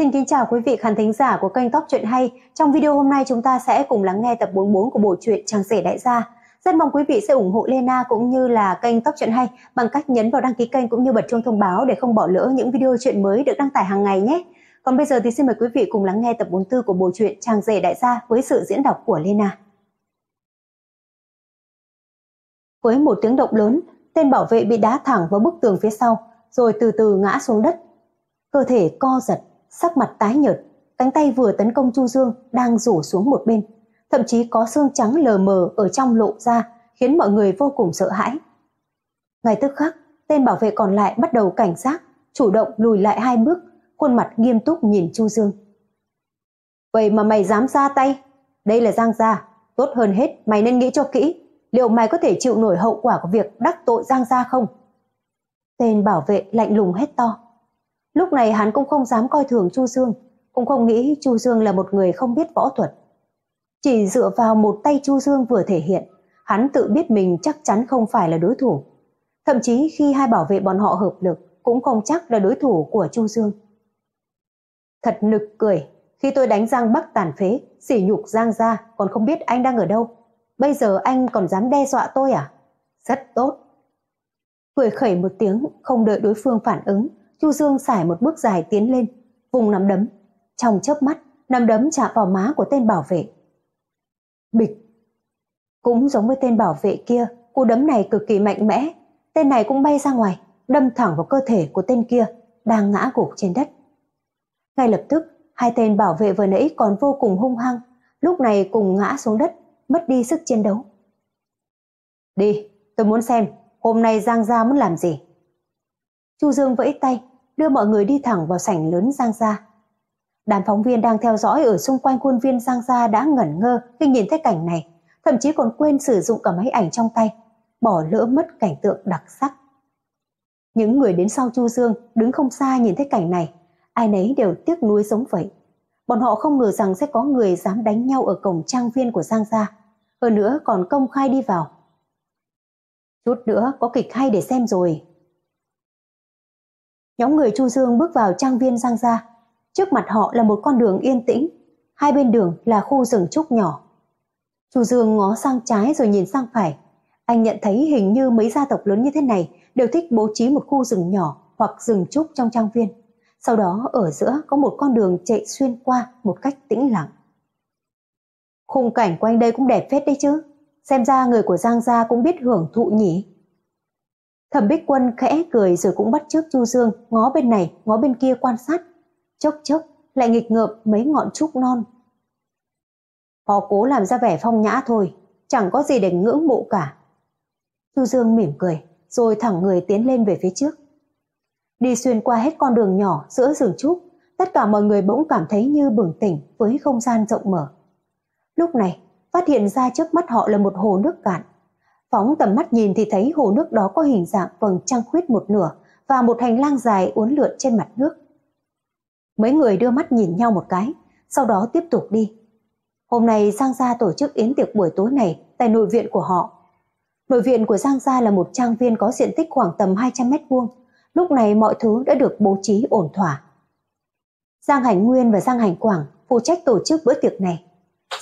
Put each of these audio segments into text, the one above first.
Xin kính chào quý vị khán thính giả của kênh Top Chuyện Hay. Trong video hôm nay chúng ta sẽ cùng lắng nghe tập 44 của bộ truyện Trang rể đại gia. Rất mong quý vị sẽ ủng hộ Lena cũng như là kênh Top Chuyện Hay bằng cách nhấn vào đăng ký kênh cũng như bật chuông thông báo để không bỏ lỡ những video chuyện mới được đăng tải hàng ngày nhé. Còn bây giờ thì xin mời quý vị cùng lắng nghe tập 44 của bộ truyện Trang rể đại gia với sự diễn đọc của Lena. Với một tiếng động lớn, tên bảo vệ bị đá thẳng vào bức tường phía sau, rồi từ từ ngã xuống đất. Cơ thể co giật sắc mặt tái nhợt, cánh tay vừa tấn công Chu Dương đang rủ xuống một bên, thậm chí có xương trắng lờ mờ ở trong lộ ra, khiến mọi người vô cùng sợ hãi. Ngay tức khắc, tên bảo vệ còn lại bắt đầu cảnh giác, chủ động lùi lại hai bước, khuôn mặt nghiêm túc nhìn Chu Dương. Vậy mà mày dám ra tay? Đây là Giang Gia, tốt hơn hết mày nên nghĩ cho kỹ, liệu mày có thể chịu nổi hậu quả của việc đắc tội Giang Gia không? Tên bảo vệ lạnh lùng hết to. Lúc này hắn cũng không dám coi thường Chu Dương, cũng không nghĩ Chu Dương là một người không biết võ thuật. Chỉ dựa vào một tay Chu Dương vừa thể hiện, hắn tự biết mình chắc chắn không phải là đối thủ. Thậm chí khi hai bảo vệ bọn họ hợp lực cũng không chắc là đối thủ của Chu Dương. Thật nực cười, khi tôi đánh Giang Bắc tàn phế, sỉ nhục Giang ra còn không biết anh đang ở đâu. Bây giờ anh còn dám đe dọa tôi à? Rất tốt. Cười khẩy một tiếng không đợi đối phương phản ứng, Chu Dương xài một bước dài tiến lên, vùng nắm đấm. Trong chớp mắt, nắm đấm chạm vào má của tên bảo vệ. Bịch! Cũng giống với tên bảo vệ kia, cú đấm này cực kỳ mạnh mẽ. Tên này cũng bay ra ngoài, đâm thẳng vào cơ thể của tên kia, đang ngã gục trên đất. Ngay lập tức, hai tên bảo vệ vừa nãy còn vô cùng hung hăng, lúc này cùng ngã xuống đất, mất đi sức chiến đấu. Đi, tôi muốn xem hôm nay Giang Gia muốn làm gì. Chu Dương vẫy tay, đưa mọi người đi thẳng vào sảnh lớn Giang Gia. Đám phóng viên đang theo dõi ở xung quanh khuôn viên Giang Gia đã ngẩn ngơ khi nhìn thấy cảnh này, thậm chí còn quên sử dụng cả máy ảnh trong tay, bỏ lỡ mất cảnh tượng đặc sắc. Những người đến sau Chu Dương đứng không xa nhìn thấy cảnh này, ai nấy đều tiếc nuối sống vậy. Bọn họ không ngờ rằng sẽ có người dám đánh nhau ở cổng trang viên của Giang Gia, hơn nữa còn công khai đi vào. Chút nữa có kịch hay để xem rồi, Nhóm người Chu Dương bước vào trang viên Giang Gia. Trước mặt họ là một con đường yên tĩnh, hai bên đường là khu rừng trúc nhỏ. Chu Dương ngó sang trái rồi nhìn sang phải. Anh nhận thấy hình như mấy gia tộc lớn như thế này đều thích bố trí một khu rừng nhỏ hoặc rừng trúc trong trang viên. Sau đó ở giữa có một con đường chạy xuyên qua một cách tĩnh lặng. Khung cảnh quanh đây cũng đẹp phết đấy chứ. Xem ra người của Giang Gia cũng biết hưởng thụ nhỉ. Thẩm Bích Quân khẽ cười rồi cũng bắt chước Chu Dương, ngó bên này, ngó bên kia quan sát. Chốc chốc, lại nghịch ngợm mấy ngọn trúc non. Họ cố làm ra vẻ phong nhã thôi, chẳng có gì để ngưỡng mộ cả. Chu Dương mỉm cười, rồi thẳng người tiến lên về phía trước. Đi xuyên qua hết con đường nhỏ giữa rừng trúc, tất cả mọi người bỗng cảm thấy như bừng tỉnh với không gian rộng mở. Lúc này, phát hiện ra trước mắt họ là một hồ nước cạn. Phóng tầm mắt nhìn thì thấy hồ nước đó có hình dạng vầng trăng khuyết một nửa và một hành lang dài uốn lượn trên mặt nước. Mấy người đưa mắt nhìn nhau một cái, sau đó tiếp tục đi. Hôm nay Giang Gia tổ chức yến tiệc buổi tối này tại nội viện của họ. Nội viện của Giang Gia là một trang viên có diện tích khoảng tầm 200 mét vuông. Lúc này mọi thứ đã được bố trí ổn thỏa. Giang Hành Nguyên và Giang Hành Quảng phụ trách tổ chức bữa tiệc này.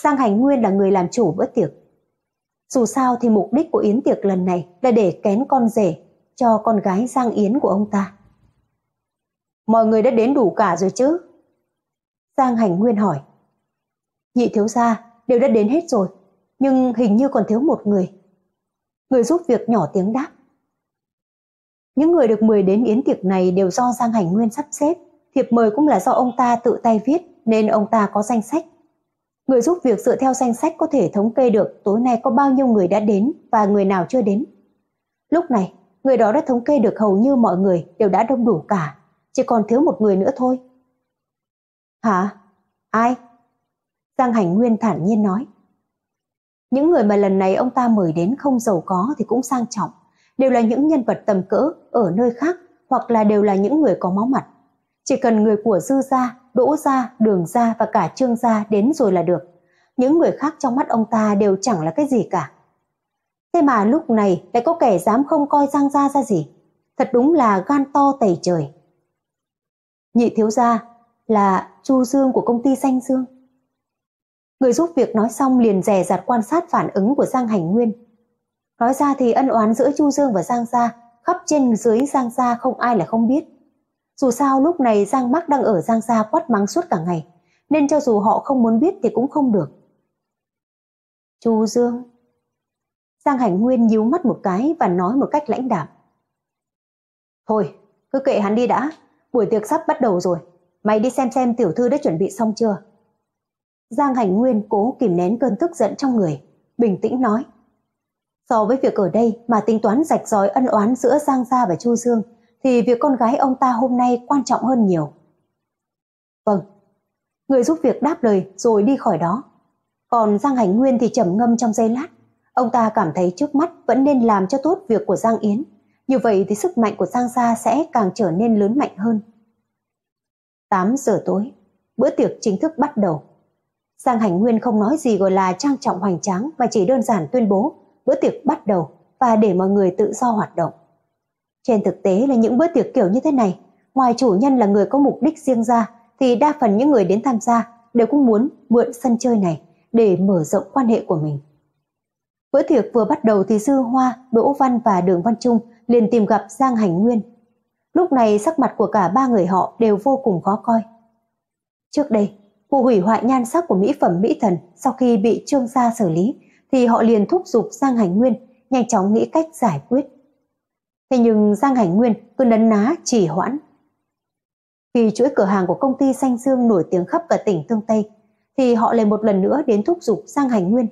Giang Hành Nguyên là người làm chủ bữa tiệc, dù sao thì mục đích của yến tiệc lần này là để kén con rể cho con gái Giang Yến của ông ta. Mọi người đã đến đủ cả rồi chứ? Giang Hành Nguyên hỏi. Nhị thiếu gia đều đã đến hết rồi, nhưng hình như còn thiếu một người. Người giúp việc nhỏ tiếng đáp. Những người được mời đến yến tiệc này đều do Giang Hành Nguyên sắp xếp, thiệp mời cũng là do ông ta tự tay viết nên ông ta có danh sách Người giúp việc dựa theo danh sách có thể thống kê được tối nay có bao nhiêu người đã đến và người nào chưa đến. Lúc này, người đó đã thống kê được hầu như mọi người đều đã đông đủ cả, chỉ còn thiếu một người nữa thôi. Hả? Ai? Giang Hành Nguyên thản nhiên nói. Những người mà lần này ông ta mời đến không giàu có thì cũng sang trọng, đều là những nhân vật tầm cỡ ở nơi khác hoặc là đều là những người có máu mặt. Chỉ cần người của dư gia Đỗ gia, Đường gia và cả Trương gia đến rồi là được. Những người khác trong mắt ông ta đều chẳng là cái gì cả. Thế mà lúc này lại có kẻ dám không coi Giang gia ra gì. Thật đúng là gan to tẩy trời. Nhị thiếu gia là Chu Dương của công ty Xanh Dương. Người giúp việc nói xong liền dè dặt quan sát phản ứng của Giang Hành Nguyên. Nói ra thì ân oán giữa Chu Dương và Giang gia, khắp trên dưới Giang gia không ai là không biết dù sao lúc này Giang Bắc đang ở Giang Gia quát mắng suốt cả ngày, nên cho dù họ không muốn biết thì cũng không được. Chu Dương Giang Hành Nguyên nhíu mắt một cái và nói một cách lãnh đạm. Thôi, cứ kệ hắn đi đã, buổi tiệc sắp bắt đầu rồi, mày đi xem xem tiểu thư đã chuẩn bị xong chưa. Giang Hành Nguyên cố kìm nén cơn tức giận trong người, bình tĩnh nói. So với việc ở đây mà tính toán rạch ròi ân oán giữa Giang Gia và Chu Dương, thì việc con gái ông ta hôm nay quan trọng hơn nhiều. Vâng. Người giúp việc đáp lời rồi đi khỏi đó. Còn Giang Hành Nguyên thì trầm ngâm trong giây lát. Ông ta cảm thấy trước mắt vẫn nên làm cho tốt việc của Giang Yến. Như vậy thì sức mạnh của Giang Gia sẽ càng trở nên lớn mạnh hơn. 8 giờ tối, bữa tiệc chính thức bắt đầu. Giang Hành Nguyên không nói gì gọi là trang trọng hoành tráng mà chỉ đơn giản tuyên bố bữa tiệc bắt đầu và để mọi người tự do hoạt động. Trên thực tế là những bữa tiệc kiểu như thế này, ngoài chủ nhân là người có mục đích riêng ra, thì đa phần những người đến tham gia đều cũng muốn mượn sân chơi này để mở rộng quan hệ của mình. Bữa tiệc vừa bắt đầu thì Dư Hoa, Đỗ Văn và Đường Văn Trung liền tìm gặp Giang Hành Nguyên. Lúc này sắc mặt của cả ba người họ đều vô cùng khó coi. Trước đây, vụ hủy hoại nhan sắc của mỹ phẩm mỹ thần sau khi bị trương gia xử lý thì họ liền thúc giục Giang Hành Nguyên nhanh chóng nghĩ cách giải quyết. Thế nhưng Giang Hành Nguyên cứ nấn ná trì hoãn. Khi chuỗi cửa hàng của công ty Xanh Dương nổi tiếng khắp cả tỉnh Tương Tây, thì họ lại một lần nữa đến thúc giục Giang Hành Nguyên.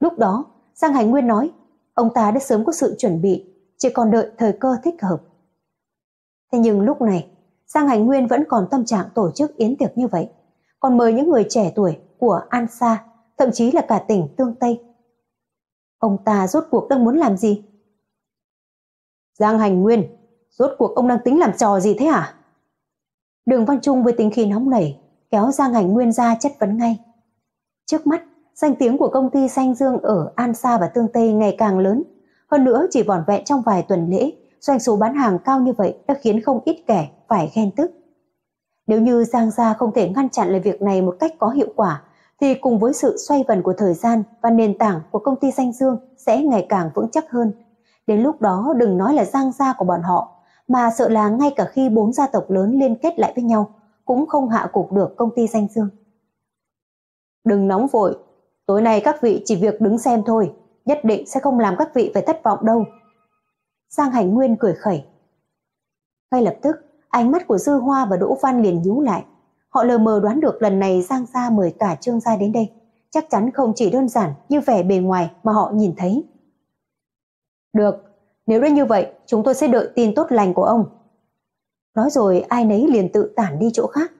Lúc đó, Giang Hành Nguyên nói, ông ta đã sớm có sự chuẩn bị, chỉ còn đợi thời cơ thích hợp. Thế nhưng lúc này, Giang Hành Nguyên vẫn còn tâm trạng tổ chức yến tiệc như vậy, còn mời những người trẻ tuổi của An Sa, thậm chí là cả tỉnh Tương Tây. Ông ta rốt cuộc đang muốn làm gì? Giang Hành Nguyên, rốt cuộc ông đang tính làm trò gì thế hả? Đường Văn Trung với tính khí nóng nảy, kéo Giang Hành Nguyên ra chất vấn ngay. Trước mắt, danh tiếng của công ty Xanh Dương ở An Sa và Tương Tây ngày càng lớn. Hơn nữa chỉ vỏn vẹn trong vài tuần lễ, doanh số bán hàng cao như vậy đã khiến không ít kẻ phải ghen tức. Nếu như Giang Gia không thể ngăn chặn lại việc này một cách có hiệu quả, thì cùng với sự xoay vần của thời gian và nền tảng của công ty Xanh Dương sẽ ngày càng vững chắc hơn – Đến lúc đó đừng nói là giang gia của bọn họ, mà sợ là ngay cả khi bốn gia tộc lớn liên kết lại với nhau, cũng không hạ cục được công ty danh dương. Đừng nóng vội, tối nay các vị chỉ việc đứng xem thôi, nhất định sẽ không làm các vị phải thất vọng đâu. Giang Hành Nguyên cười khẩy. Ngay lập tức, ánh mắt của Dư Hoa và Đỗ Văn liền nhíu lại. Họ lờ mờ đoán được lần này Giang Gia mời cả Trương Gia đến đây. Chắc chắn không chỉ đơn giản như vẻ bề ngoài mà họ nhìn thấy. Được, nếu đã như vậy, chúng tôi sẽ đợi tin tốt lành của ông. Nói rồi ai nấy liền tự tản đi chỗ khác.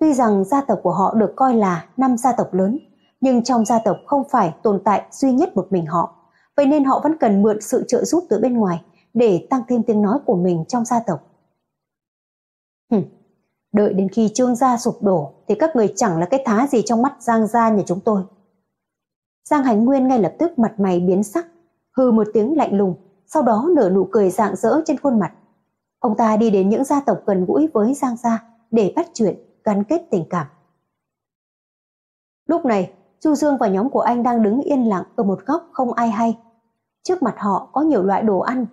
Tuy rằng gia tộc của họ được coi là năm gia tộc lớn, nhưng trong gia tộc không phải tồn tại duy nhất một mình họ. Vậy nên họ vẫn cần mượn sự trợ giúp từ bên ngoài để tăng thêm tiếng nói của mình trong gia tộc. Hừm, đợi đến khi trương gia sụp đổ thì các người chẳng là cái thá gì trong mắt Giang gia nhà chúng tôi. Giang Hành Nguyên ngay lập tức mặt mày biến sắc, hừ một tiếng lạnh lùng, sau đó nở nụ cười rạng rỡ trên khuôn mặt. Ông ta đi đến những gia tộc gần gũi với Giang Gia để bắt chuyện, gắn kết tình cảm. Lúc này, Chu Dương và nhóm của anh đang đứng yên lặng ở một góc không ai hay. Trước mặt họ có nhiều loại đồ ăn.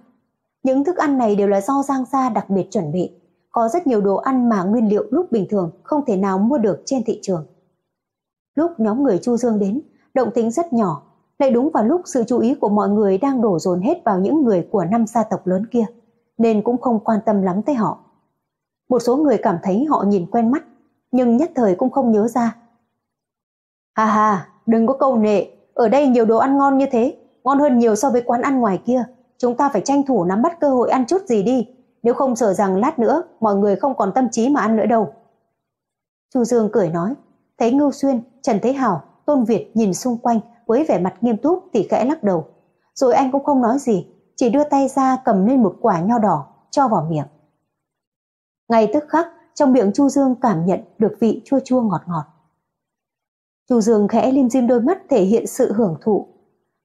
Những thức ăn này đều là do Giang Gia đặc biệt chuẩn bị. Có rất nhiều đồ ăn mà nguyên liệu lúc bình thường không thể nào mua được trên thị trường. Lúc nhóm người Chu Dương đến, động tính rất nhỏ lại đúng vào lúc sự chú ý của mọi người đang đổ dồn hết vào những người của năm gia tộc lớn kia, nên cũng không quan tâm lắm tới họ. Một số người cảm thấy họ nhìn quen mắt, nhưng nhất thời cũng không nhớ ra. Hà hà, đừng có câu nệ, ở đây nhiều đồ ăn ngon như thế, ngon hơn nhiều so với quán ăn ngoài kia. Chúng ta phải tranh thủ nắm bắt cơ hội ăn chút gì đi, nếu không sợ rằng lát nữa mọi người không còn tâm trí mà ăn nữa đâu. Chu Dương cười nói, thấy Ngưu Xuyên, Trần Thế Hảo, Tôn Việt nhìn xung quanh với vẻ mặt nghiêm túc thì khẽ lắc đầu. Rồi anh cũng không nói gì, chỉ đưa tay ra cầm lên một quả nho đỏ, cho vào miệng. Ngay tức khắc, trong miệng Chu Dương cảm nhận được vị chua chua ngọt ngọt. Chu Dương khẽ lim dim đôi mắt thể hiện sự hưởng thụ.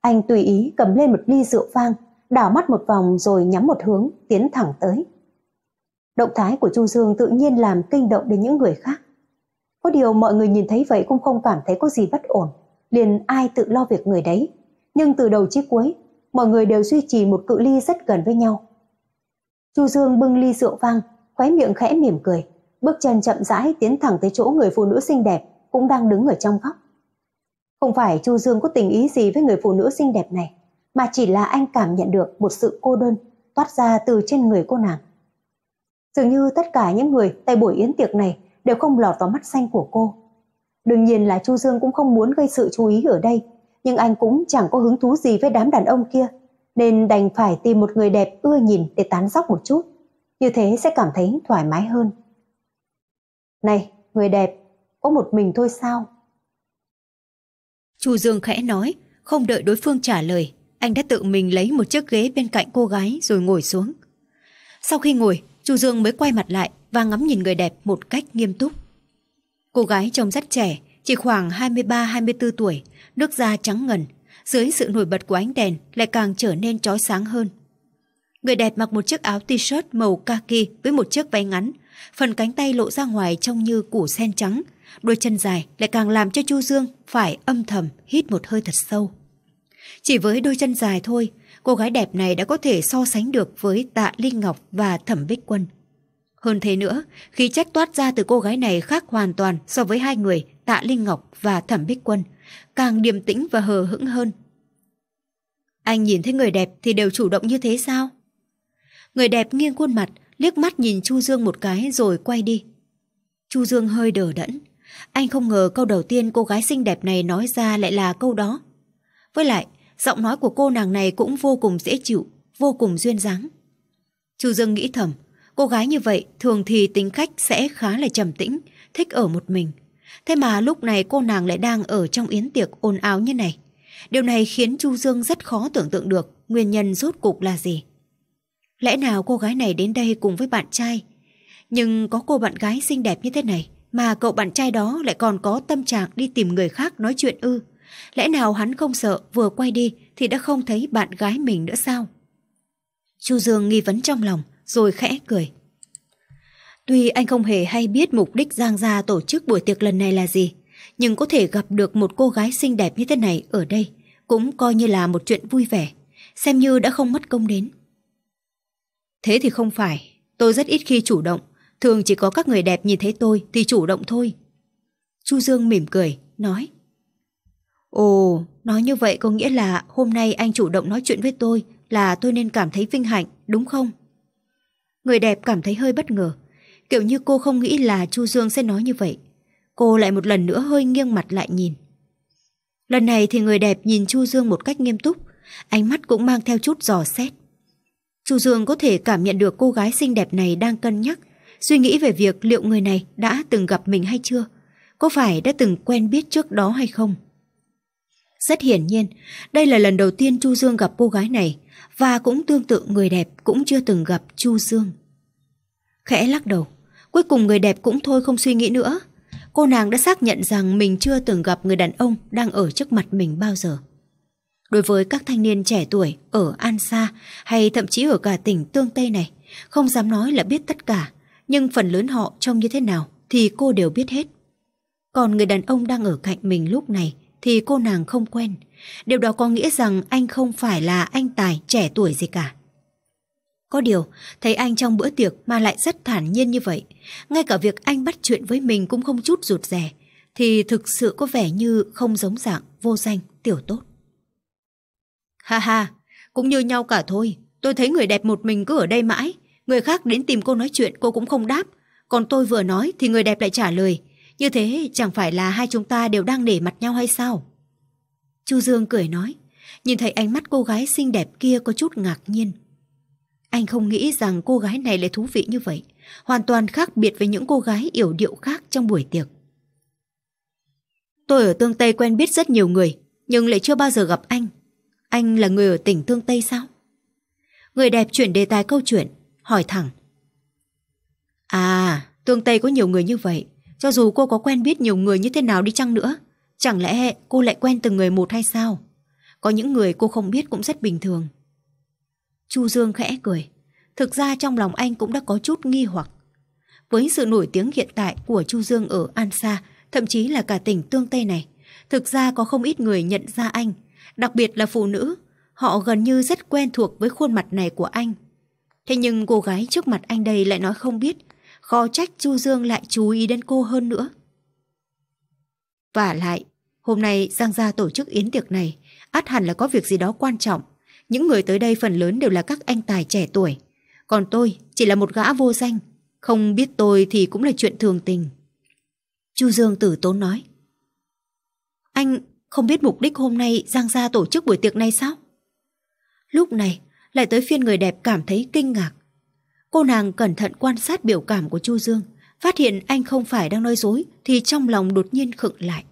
Anh tùy ý cầm lên một ly rượu vang, đảo mắt một vòng rồi nhắm một hướng, tiến thẳng tới. Động thái của Chu Dương tự nhiên làm kinh động đến những người khác. Có điều mọi người nhìn thấy vậy cũng không cảm thấy có gì bất ổn liền ai tự lo việc người đấy. Nhưng từ đầu chí cuối, mọi người đều duy trì một cự ly rất gần với nhau. Chu Dương bưng ly rượu vang, khóe miệng khẽ mỉm cười, bước chân chậm rãi tiến thẳng tới chỗ người phụ nữ xinh đẹp cũng đang đứng ở trong góc. Không phải Chu Dương có tình ý gì với người phụ nữ xinh đẹp này, mà chỉ là anh cảm nhận được một sự cô đơn toát ra từ trên người cô nàng. Dường như tất cả những người tại buổi yến tiệc này đều không lọt vào mắt xanh của cô. Đương nhiên là Chu Dương cũng không muốn gây sự chú ý ở đây, nhưng anh cũng chẳng có hứng thú gì với đám đàn ông kia, nên đành phải tìm một người đẹp ưa nhìn để tán dóc một chút. Như thế sẽ cảm thấy thoải mái hơn. Này, người đẹp, có một mình thôi sao? Chu Dương khẽ nói, không đợi đối phương trả lời, anh đã tự mình lấy một chiếc ghế bên cạnh cô gái rồi ngồi xuống. Sau khi ngồi, Chu Dương mới quay mặt lại và ngắm nhìn người đẹp một cách nghiêm túc. Cô gái trông rất trẻ, chỉ khoảng 23-24 tuổi, nước da trắng ngần. Dưới sự nổi bật của ánh đèn lại càng trở nên trói sáng hơn. Người đẹp mặc một chiếc áo t-shirt màu kaki với một chiếc váy ngắn, phần cánh tay lộ ra ngoài trông như củ sen trắng, đôi chân dài lại càng làm cho Chu Dương phải âm thầm hít một hơi thật sâu. Chỉ với đôi chân dài thôi, cô gái đẹp này đã có thể so sánh được với Tạ Linh Ngọc và Thẩm Bích Quân. Hơn thế nữa, khí chất toát ra từ cô gái này khác hoàn toàn so với hai người Tạ Linh Ngọc và Thẩm Bích Quân, càng điềm tĩnh và hờ hững hơn. Anh nhìn thấy người đẹp thì đều chủ động như thế sao? Người đẹp nghiêng khuôn mặt, liếc mắt nhìn Chu Dương một cái rồi quay đi. Chu Dương hơi đờ đẫn. Anh không ngờ câu đầu tiên cô gái xinh đẹp này nói ra lại là câu đó. Với lại, giọng nói của cô nàng này cũng vô cùng dễ chịu, vô cùng duyên dáng. Chu Dương nghĩ thầm, Cô gái như vậy thường thì tính cách sẽ khá là trầm tĩnh, thích ở một mình. Thế mà lúc này cô nàng lại đang ở trong yến tiệc ồn áo như này. Điều này khiến Chu Dương rất khó tưởng tượng được nguyên nhân rốt cục là gì. Lẽ nào cô gái này đến đây cùng với bạn trai? Nhưng có cô bạn gái xinh đẹp như thế này mà cậu bạn trai đó lại còn có tâm trạng đi tìm người khác nói chuyện ư. Lẽ nào hắn không sợ vừa quay đi thì đã không thấy bạn gái mình nữa sao? Chu Dương nghi vấn trong lòng, rồi khẽ cười. Tuy anh không hề hay biết mục đích Giang Gia tổ chức buổi tiệc lần này là gì, nhưng có thể gặp được một cô gái xinh đẹp như thế này ở đây cũng coi như là một chuyện vui vẻ, xem như đã không mất công đến. Thế thì không phải, tôi rất ít khi chủ động, thường chỉ có các người đẹp nhìn thấy tôi thì chủ động thôi. Chu Dương mỉm cười, nói. Ồ, nói như vậy có nghĩa là hôm nay anh chủ động nói chuyện với tôi là tôi nên cảm thấy vinh hạnh, đúng không? Người đẹp cảm thấy hơi bất ngờ. Kiểu như cô không nghĩ là Chu Dương sẽ nói như vậy. Cô lại một lần nữa hơi nghiêng mặt lại nhìn. Lần này thì người đẹp nhìn Chu Dương một cách nghiêm túc, ánh mắt cũng mang theo chút giò xét. Chu Dương có thể cảm nhận được cô gái xinh đẹp này đang cân nhắc, suy nghĩ về việc liệu người này đã từng gặp mình hay chưa, có phải đã từng quen biết trước đó hay không. Rất hiển nhiên, đây là lần đầu tiên Chu Dương gặp cô gái này, và cũng tương tự người đẹp cũng chưa từng gặp Chu Dương. Khẽ lắc đầu, cuối cùng người đẹp cũng thôi không suy nghĩ nữa. Cô nàng đã xác nhận rằng mình chưa từng gặp người đàn ông đang ở trước mặt mình bao giờ. Đối với các thanh niên trẻ tuổi ở An Sa hay thậm chí ở cả tỉnh Tương Tây này, không dám nói là biết tất cả, nhưng phần lớn họ trông như thế nào thì cô đều biết hết. Còn người đàn ông đang ở cạnh mình lúc này thì cô nàng không quen. Điều đó có nghĩa rằng anh không phải là anh tài trẻ tuổi gì cả. Có điều, thấy anh trong bữa tiệc mà lại rất thản nhiên như vậy, ngay cả việc anh bắt chuyện với mình cũng không chút rụt rè, thì thực sự có vẻ như không giống dạng vô danh tiểu tốt. Ha ha, cũng như nhau cả thôi, tôi thấy người đẹp một mình cứ ở đây mãi, người khác đến tìm cô nói chuyện cô cũng không đáp, còn tôi vừa nói thì người đẹp lại trả lời, như thế chẳng phải là hai chúng ta đều đang nể mặt nhau hay sao? Chu Dương cười nói, nhìn thấy ánh mắt cô gái xinh đẹp kia có chút ngạc nhiên. Anh không nghĩ rằng cô gái này lại thú vị như vậy, hoàn toàn khác biệt với những cô gái yểu điệu khác trong buổi tiệc. Tôi ở Tương Tây quen biết rất nhiều người, nhưng lại chưa bao giờ gặp anh. Anh là người ở tỉnh Tương Tây sao? Người đẹp chuyển đề tài câu chuyện, hỏi thẳng. À, Tương Tây có nhiều người như vậy, cho dù cô có quen biết nhiều người như thế nào đi chăng nữa, chẳng lẽ cô lại quen từng người một hay sao? Có những người cô không biết cũng rất bình thường. Chu Dương khẽ cười. Thực ra trong lòng anh cũng đã có chút nghi hoặc. Với sự nổi tiếng hiện tại của Chu Dương ở An Sa, thậm chí là cả tỉnh Tương Tây này, thực ra có không ít người nhận ra anh, đặc biệt là phụ nữ. Họ gần như rất quen thuộc với khuôn mặt này của anh. Thế nhưng cô gái trước mặt anh đây lại nói không biết khó trách Chu Dương lại chú ý đến cô hơn nữa. Và lại, hôm nay Giang Gia tổ chức yến tiệc này, át hẳn là có việc gì đó quan trọng. Những người tới đây phần lớn đều là các anh tài trẻ tuổi. Còn tôi chỉ là một gã vô danh, không biết tôi thì cũng là chuyện thường tình. Chu Dương tử tốn nói. Anh không biết mục đích hôm nay Giang Gia tổ chức buổi tiệc này sao? Lúc này, lại tới phiên người đẹp cảm thấy kinh ngạc. Cô nàng cẩn thận quan sát biểu cảm của Chu Dương, phát hiện anh không phải đang nói dối thì trong lòng đột nhiên khựng lại.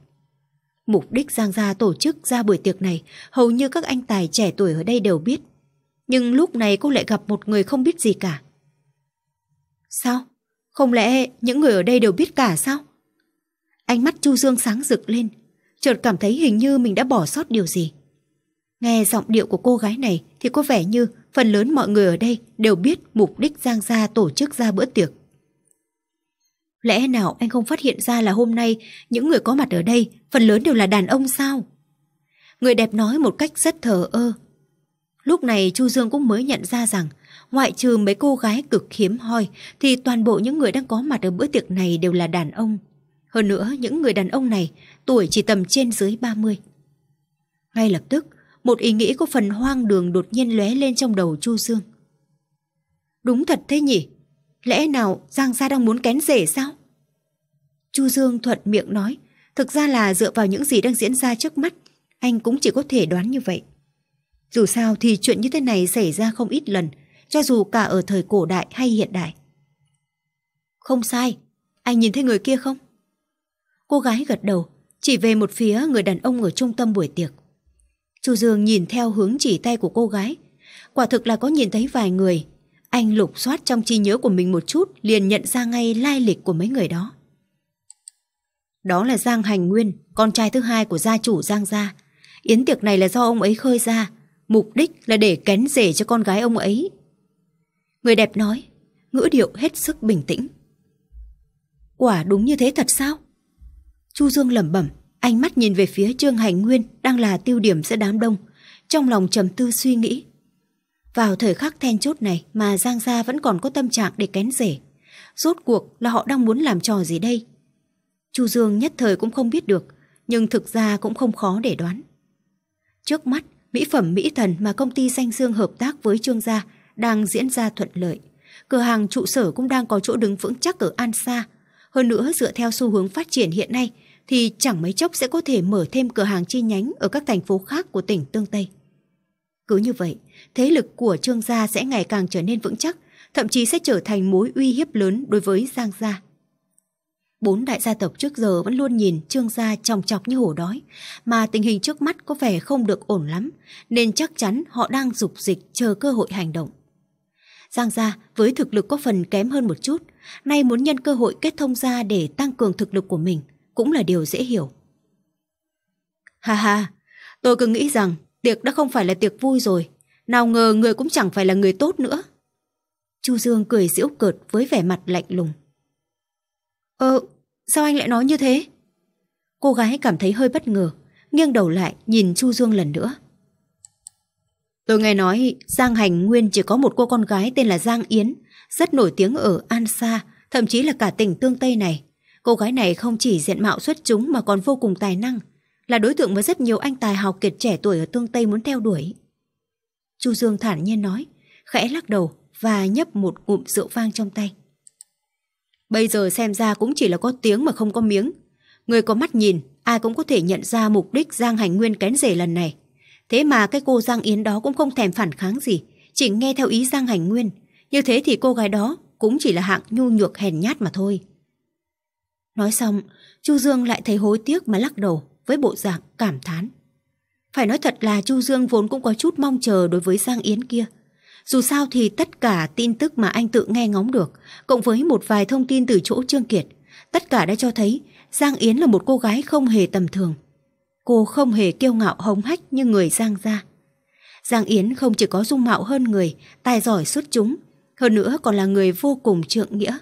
Mục đích Giang Gia tổ chức ra buổi tiệc này hầu như các anh tài trẻ tuổi ở đây đều biết. Nhưng lúc này cô lại gặp một người không biết gì cả. Sao? Không lẽ những người ở đây đều biết cả sao? Ánh mắt Chu Dương sáng rực lên, chợt cảm thấy hình như mình đã bỏ sót điều gì. Nghe giọng điệu của cô gái này thì có vẻ như phần lớn mọi người ở đây đều biết mục đích Giang Gia tổ chức ra bữa tiệc. Lẽ nào anh không phát hiện ra là hôm nay những người có mặt ở đây phần lớn đều là đàn ông sao? Người đẹp nói một cách rất thờ ơ. Lúc này Chu Dương cũng mới nhận ra rằng ngoại trừ mấy cô gái cực hiếm hoi thì toàn bộ những người đang có mặt ở bữa tiệc này đều là đàn ông. Hơn nữa những người đàn ông này tuổi chỉ tầm trên dưới 30. Ngay lập tức một ý nghĩ có phần hoang đường đột nhiên lóe lên trong đầu Chu Dương. Đúng thật thế nhỉ? Lẽ nào Giang Gia đang muốn kén rể sao? Chu Dương thuận miệng nói, thực ra là dựa vào những gì đang diễn ra trước mắt, anh cũng chỉ có thể đoán như vậy. Dù sao thì chuyện như thế này xảy ra không ít lần, cho dù cả ở thời cổ đại hay hiện đại. Không sai, anh nhìn thấy người kia không? Cô gái gật đầu, chỉ về một phía người đàn ông ở trung tâm buổi tiệc. Chu Dương nhìn theo hướng chỉ tay của cô gái. Quả thực là có nhìn thấy vài người. Anh lục soát trong trí nhớ của mình một chút liền nhận ra ngay lai lịch của mấy người đó. Đó là Giang Hành Nguyên, con trai thứ hai của gia chủ Giang Gia. Yến tiệc này là do ông ấy khơi ra, mục đích là để kén rể cho con gái ông ấy. Người đẹp nói, ngữ điệu hết sức bình tĩnh. Quả đúng như thế thật sao? Chu Dương lẩm bẩm, Ánh mắt nhìn về phía Trương Hành Nguyên đang là tiêu điểm giữa đám đông, trong lòng trầm tư suy nghĩ. Vào thời khắc then chốt này mà Giang Gia vẫn còn có tâm trạng để kén rể. Rốt cuộc là họ đang muốn làm trò gì đây? Chu Dương nhất thời cũng không biết được, nhưng thực ra cũng không khó để đoán. Trước mắt, mỹ phẩm mỹ thần mà công ty danh dương hợp tác với Trương Gia đang diễn ra thuận lợi. Cửa hàng trụ sở cũng đang có chỗ đứng vững chắc ở An Sa. Hơn nữa dựa theo xu hướng phát triển hiện nay thì chẳng mấy chốc sẽ có thể mở thêm cửa hàng chi nhánh ở các thành phố khác của tỉnh Tương Tây. Cứ như vậy, thế lực của Trương gia sẽ ngày càng trở nên vững chắc, thậm chí sẽ trở thành mối uy hiếp lớn đối với Giang gia. Bốn đại gia tộc trước giờ vẫn luôn nhìn Trương gia tròng chọc như hổ đói, mà tình hình trước mắt có vẻ không được ổn lắm, nên chắc chắn họ đang dục dịch chờ cơ hội hành động. Giang gia với thực lực có phần kém hơn một chút, nay muốn nhân cơ hội kết thông gia để tăng cường thực lực của mình – cũng là điều dễ hiểu. Ha ha, tôi cứ nghĩ rằng tiệc đã không phải là tiệc vui rồi, nào ngờ người cũng chẳng phải là người tốt nữa. Chu Dương cười giễu cợt với vẻ mặt lạnh lùng. Ờ, sao anh lại nói như thế? Cô gái cảm thấy hơi bất ngờ, nghiêng đầu lại nhìn Chu Dương lần nữa. Tôi nghe nói Giang Hành Nguyên chỉ có một cô con gái tên là Giang Yến, rất nổi tiếng ở An Sa, thậm chí là cả tỉnh Tương Tây này. Cô gái này không chỉ diện mạo xuất chúng mà còn vô cùng tài năng, là đối tượng mà rất nhiều anh tài học kiệt trẻ tuổi ở tương Tây muốn theo đuổi. Chu Dương thản nhiên nói, khẽ lắc đầu và nhấp một ngụm rượu vang trong tay. Bây giờ xem ra cũng chỉ là có tiếng mà không có miếng. Người có mắt nhìn, ai cũng có thể nhận ra mục đích Giang Hành Nguyên kén rể lần này. Thế mà cái cô Giang Yến đó cũng không thèm phản kháng gì, chỉ nghe theo ý Giang Hành Nguyên. Như thế thì cô gái đó cũng chỉ là hạng nhu nhược hèn nhát mà thôi. Nói xong, Chu Dương lại thấy hối tiếc mà lắc đầu với bộ dạng cảm thán. Phải nói thật là Chu Dương vốn cũng có chút mong chờ đối với Giang Yến kia. Dù sao thì tất cả tin tức mà anh tự nghe ngóng được, cộng với một vài thông tin từ chỗ Trương Kiệt, tất cả đã cho thấy Giang Yến là một cô gái không hề tầm thường. Cô không hề kiêu ngạo hống hách như người Giang gia. Giang Yến không chỉ có dung mạo hơn người, tài giỏi xuất chúng, hơn nữa còn là người vô cùng trượng nghĩa.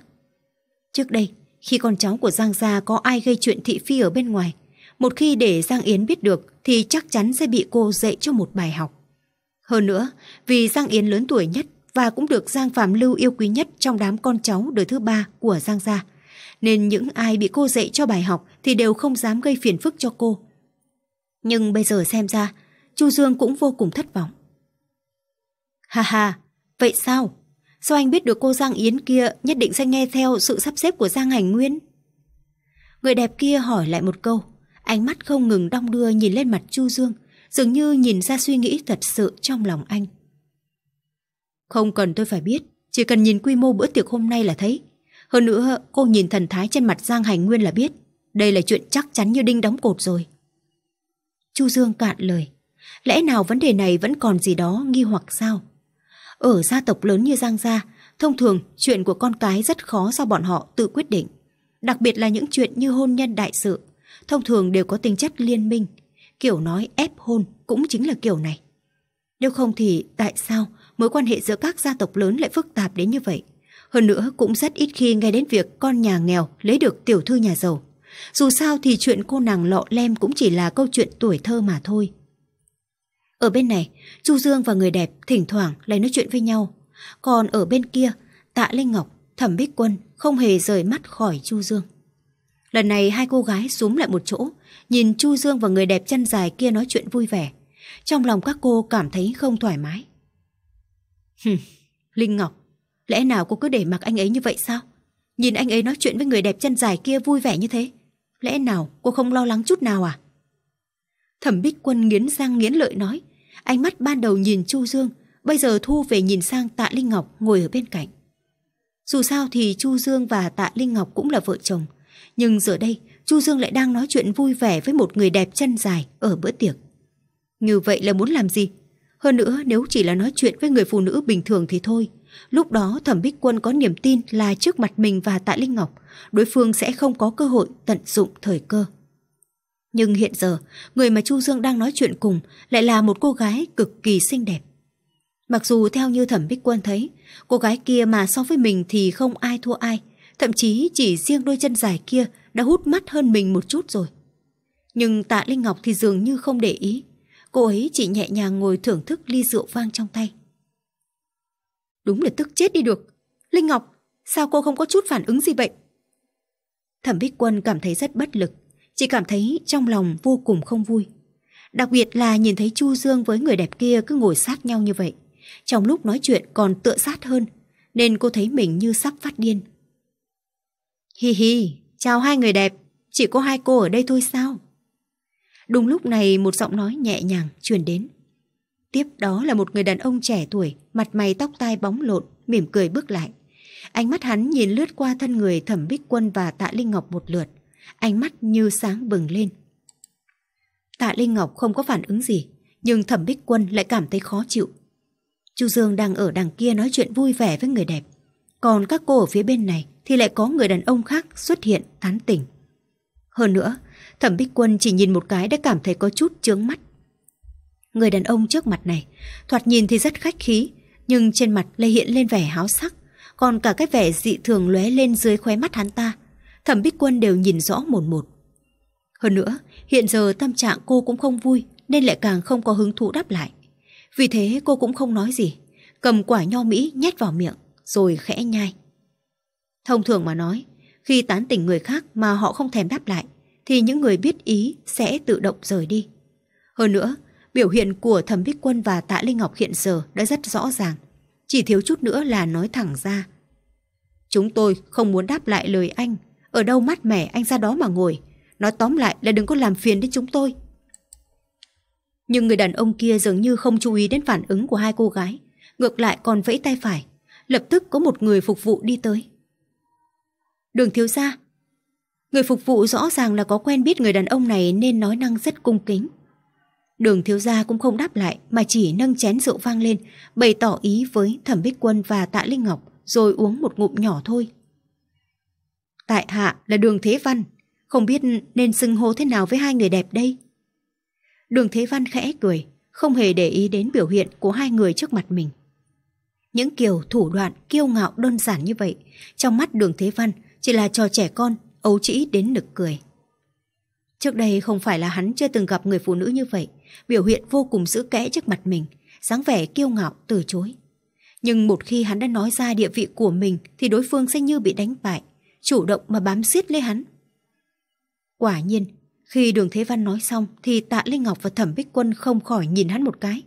Trước đây, khi con cháu của Giang Gia có ai gây chuyện thị phi ở bên ngoài, một khi để Giang Yến biết được thì chắc chắn sẽ bị cô dạy cho một bài học. Hơn nữa, vì Giang Yến lớn tuổi nhất và cũng được Giang Phạm Lưu yêu quý nhất trong đám con cháu đời thứ ba của Giang Gia, nên những ai bị cô dạy cho bài học thì đều không dám gây phiền phức cho cô. Nhưng bây giờ xem ra, Chu Dương cũng vô cùng thất vọng. Ha ha, vậy sao? Sao anh biết được cô Giang Yến kia nhất định sẽ nghe theo sự sắp xếp của Giang Hành Nguyên? Người đẹp kia hỏi lại một câu. Ánh mắt không ngừng đong đưa nhìn lên mặt Chu Dương, dường như nhìn ra suy nghĩ thật sự trong lòng anh. Không cần tôi phải biết, chỉ cần nhìn quy mô bữa tiệc hôm nay là thấy. Hơn nữa, cô nhìn thần thái trên mặt Giang Hành Nguyên là biết. Đây là chuyện chắc chắn như đinh đóng cột rồi. Chu Dương cạn lời. Lẽ nào vấn đề này vẫn còn gì đó nghi hoặc sao? Ở gia tộc lớn như Giang Gia, thông thường chuyện của con cái rất khó do bọn họ tự quyết định. Đặc biệt là những chuyện như hôn nhân đại sự, thông thường đều có tính chất liên minh. Kiểu nói ép hôn cũng chính là kiểu này. Nếu không thì tại sao mối quan hệ giữa các gia tộc lớn lại phức tạp đến như vậy? Hơn nữa cũng rất ít khi nghe đến việc con nhà nghèo lấy được tiểu thư nhà giàu. Dù sao thì chuyện cô nàng lọ lem cũng chỉ là câu chuyện tuổi thơ mà thôi. Ở bên này, Chu Dương và người đẹp thỉnh thoảng lại nói chuyện với nhau. Còn ở bên kia, Tạ Linh Ngọc, Thẩm Bích Quân không hề rời mắt khỏi Chu Dương. Lần này hai cô gái xúm lại một chỗ, nhìn Chu Dương và người đẹp chân dài kia nói chuyện vui vẻ. Trong lòng các cô cảm thấy không thoải mái. Hừm, Linh Ngọc, lẽ nào cô cứ để mặc anh ấy như vậy sao? Nhìn anh ấy nói chuyện với người đẹp chân dài kia vui vẻ như thế. Lẽ nào cô không lo lắng chút nào à? Thẩm Bích Quân nghiến răng nghiến lợi nói, Ánh mắt ban đầu nhìn Chu Dương, bây giờ thu về nhìn sang Tạ Linh Ngọc ngồi ở bên cạnh. Dù sao thì Chu Dương và Tạ Linh Ngọc cũng là vợ chồng, nhưng giờ đây Chu Dương lại đang nói chuyện vui vẻ với một người đẹp chân dài ở bữa tiệc. Như vậy là muốn làm gì? Hơn nữa nếu chỉ là nói chuyện với người phụ nữ bình thường thì thôi. Lúc đó Thẩm Bích Quân có niềm tin là trước mặt mình và Tạ Linh Ngọc, đối phương sẽ không có cơ hội tận dụng thời cơ. Nhưng hiện giờ, người mà Chu Dương đang nói chuyện cùng lại là một cô gái cực kỳ xinh đẹp. Mặc dù theo như Thẩm Bích Quân thấy, cô gái kia mà so với mình thì không ai thua ai, thậm chí chỉ riêng đôi chân dài kia đã hút mắt hơn mình một chút rồi. Nhưng tạ Linh Ngọc thì dường như không để ý, cô ấy chỉ nhẹ nhàng ngồi thưởng thức ly rượu vang trong tay. Đúng là tức chết đi được. Linh Ngọc, sao cô không có chút phản ứng gì vậy? Thẩm Bích Quân cảm thấy rất bất lực. Chị cảm thấy trong lòng vô cùng không vui. Đặc biệt là nhìn thấy Chu Dương với người đẹp kia cứ ngồi sát nhau như vậy. Trong lúc nói chuyện còn tựa sát hơn, nên cô thấy mình như sắp phát điên. Hi hi, chào hai người đẹp, chỉ có hai cô ở đây thôi sao? Đúng lúc này một giọng nói nhẹ nhàng truyền đến. Tiếp đó là một người đàn ông trẻ tuổi, mặt mày tóc tai bóng lộn, mỉm cười bước lại. Ánh mắt hắn nhìn lướt qua thân người thẩm bích quân và tạ Linh Ngọc một lượt ánh mắt như sáng bừng lên. Tạ Linh Ngọc không có phản ứng gì, nhưng Thẩm Bích Quân lại cảm thấy khó chịu. Chu Dương đang ở đằng kia nói chuyện vui vẻ với người đẹp, còn các cô ở phía bên này thì lại có người đàn ông khác xuất hiện tán tỉnh. Hơn nữa, Thẩm Bích Quân chỉ nhìn một cái đã cảm thấy có chút chướng mắt. Người đàn ông trước mặt này, thoạt nhìn thì rất khách khí, nhưng trên mặt lại hiện lên vẻ háo sắc, còn cả cái vẻ dị thường lóe lên dưới khóe mắt hắn ta, Thẩm Bích Quân đều nhìn rõ một một. Hơn nữa, hiện giờ tâm trạng cô cũng không vui nên lại càng không có hứng thú đáp lại. Vì thế cô cũng không nói gì, cầm quả nho Mỹ nhét vào miệng rồi khẽ nhai. Thông thường mà nói, khi tán tỉnh người khác mà họ không thèm đáp lại thì những người biết ý sẽ tự động rời đi. Hơn nữa, biểu hiện của Thẩm Bích Quân và Tạ Linh Ngọc hiện giờ đã rất rõ ràng, chỉ thiếu chút nữa là nói thẳng ra. Chúng tôi không muốn đáp lại lời anh ở đâu mát mẻ anh ra đó mà ngồi Nói tóm lại là đừng có làm phiền đến chúng tôi Nhưng người đàn ông kia dường như không chú ý đến phản ứng của hai cô gái Ngược lại còn vẫy tay phải Lập tức có một người phục vụ đi tới Đường thiếu gia Người phục vụ rõ ràng là có quen biết người đàn ông này Nên nói năng rất cung kính Đường thiếu gia cũng không đáp lại Mà chỉ nâng chén rượu vang lên Bày tỏ ý với Thẩm Bích Quân và Tạ Linh Ngọc Rồi uống một ngụm nhỏ thôi tại hạ là Đường Thế Văn, không biết nên xưng hô thế nào với hai người đẹp đây. Đường Thế Văn khẽ cười, không hề để ý đến biểu hiện của hai người trước mặt mình. Những kiểu thủ đoạn kiêu ngạo đơn giản như vậy, trong mắt Đường Thế Văn chỉ là trò trẻ con, ấu trĩ đến nực cười. Trước đây không phải là hắn chưa từng gặp người phụ nữ như vậy, biểu hiện vô cùng giữ kẽ trước mặt mình, dáng vẻ kiêu ngạo từ chối. Nhưng một khi hắn đã nói ra địa vị của mình thì đối phương sẽ như bị đánh bại, chủ động mà bám xiết lấy hắn. Quả nhiên, khi đường Thế Văn nói xong thì tạ Linh Ngọc và thẩm bích quân không khỏi nhìn hắn một cái.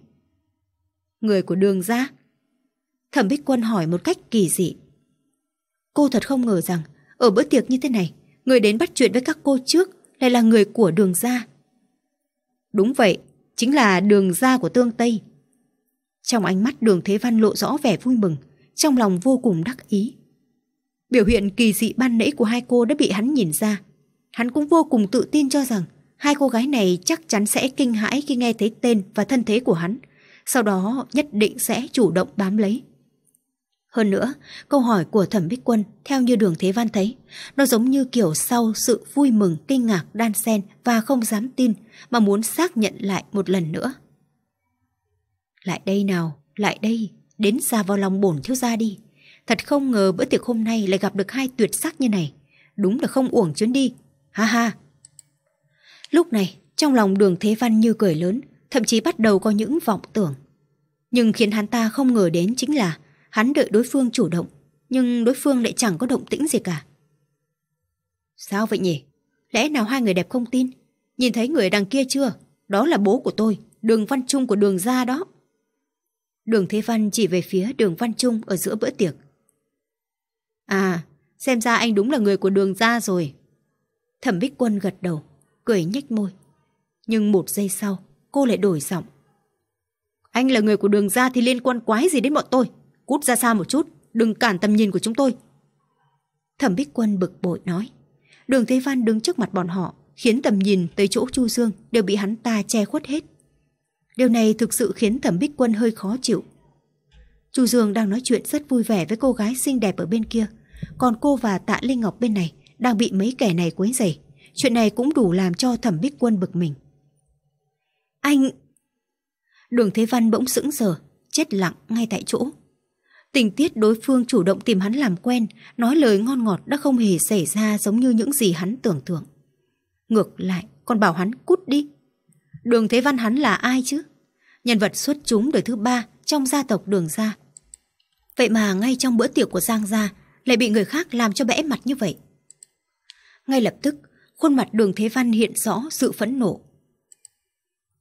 Người của đường ra? Thẩm bích quân hỏi một cách kỳ dị. Cô thật không ngờ rằng ở bữa tiệc như thế này, người đến bắt chuyện với các cô trước lại là người của đường ra. Đúng vậy, chính là đường ra của Tương Tây. Trong ánh mắt đường Thế Văn lộ rõ vẻ vui mừng, trong lòng vô cùng đắc ý. Biểu hiện kỳ dị ban nãy của hai cô đã bị hắn nhìn ra. Hắn cũng vô cùng tự tin cho rằng hai cô gái này chắc chắn sẽ kinh hãi khi nghe thấy tên và thân thế của hắn, sau đó nhất định sẽ chủ động bám lấy. Hơn nữa, câu hỏi của Thẩm Bích Quân theo như Đường Thế Văn thấy, nó giống như kiểu sau sự vui mừng, kinh ngạc, đan xen và không dám tin mà muốn xác nhận lại một lần nữa. Lại đây nào, lại đây, đến ra vào lòng bổn thiếu gia đi. Thật không ngờ bữa tiệc hôm nay lại gặp được hai tuyệt sắc như này. Đúng là không uổng chuyến đi. Ha ha. Lúc này, trong lòng đường Thế Văn như cười lớn, thậm chí bắt đầu có những vọng tưởng. Nhưng khiến hắn ta không ngờ đến chính là hắn đợi đối phương chủ động, nhưng đối phương lại chẳng có động tĩnh gì cả. Sao vậy nhỉ? Lẽ nào hai người đẹp không tin? Nhìn thấy người đằng kia chưa? Đó là bố của tôi, đường Văn Trung của đường gia đó. Đường Thế Văn chỉ về phía đường Văn Trung ở giữa bữa tiệc. À, xem ra anh đúng là người của đường ra rồi. Thẩm Bích Quân gật đầu, cười nhếch môi. Nhưng một giây sau, cô lại đổi giọng. Anh là người của đường ra thì liên quan quái gì đến bọn tôi. Cút ra xa một chút, đừng cản tầm nhìn của chúng tôi. Thẩm Bích Quân bực bội nói. Đường Thế Văn đứng trước mặt bọn họ, khiến tầm nhìn tới chỗ Chu Dương đều bị hắn ta che khuất hết. Điều này thực sự khiến Thẩm Bích Quân hơi khó chịu. Chu Dương đang nói chuyện rất vui vẻ với cô gái xinh đẹp ở bên kia, còn cô và Tạ Linh Ngọc bên này đang bị mấy kẻ này quấy rầy. Chuyện này cũng đủ làm cho Thẩm Bích Quân bực mình. Anh... Đường Thế Văn bỗng sững sờ, chết lặng ngay tại chỗ. Tình tiết đối phương chủ động tìm hắn làm quen, nói lời ngon ngọt đã không hề xảy ra giống như những gì hắn tưởng tượng. Ngược lại, còn bảo hắn cút đi. Đường Thế Văn hắn là ai chứ? Nhân vật xuất chúng đời thứ ba trong gia tộc Đường Gia, Vậy mà ngay trong bữa tiệc của Giang Gia lại bị người khác làm cho bẽ mặt như vậy. Ngay lập tức, khuôn mặt đường Thế Văn hiện rõ sự phẫn nộ.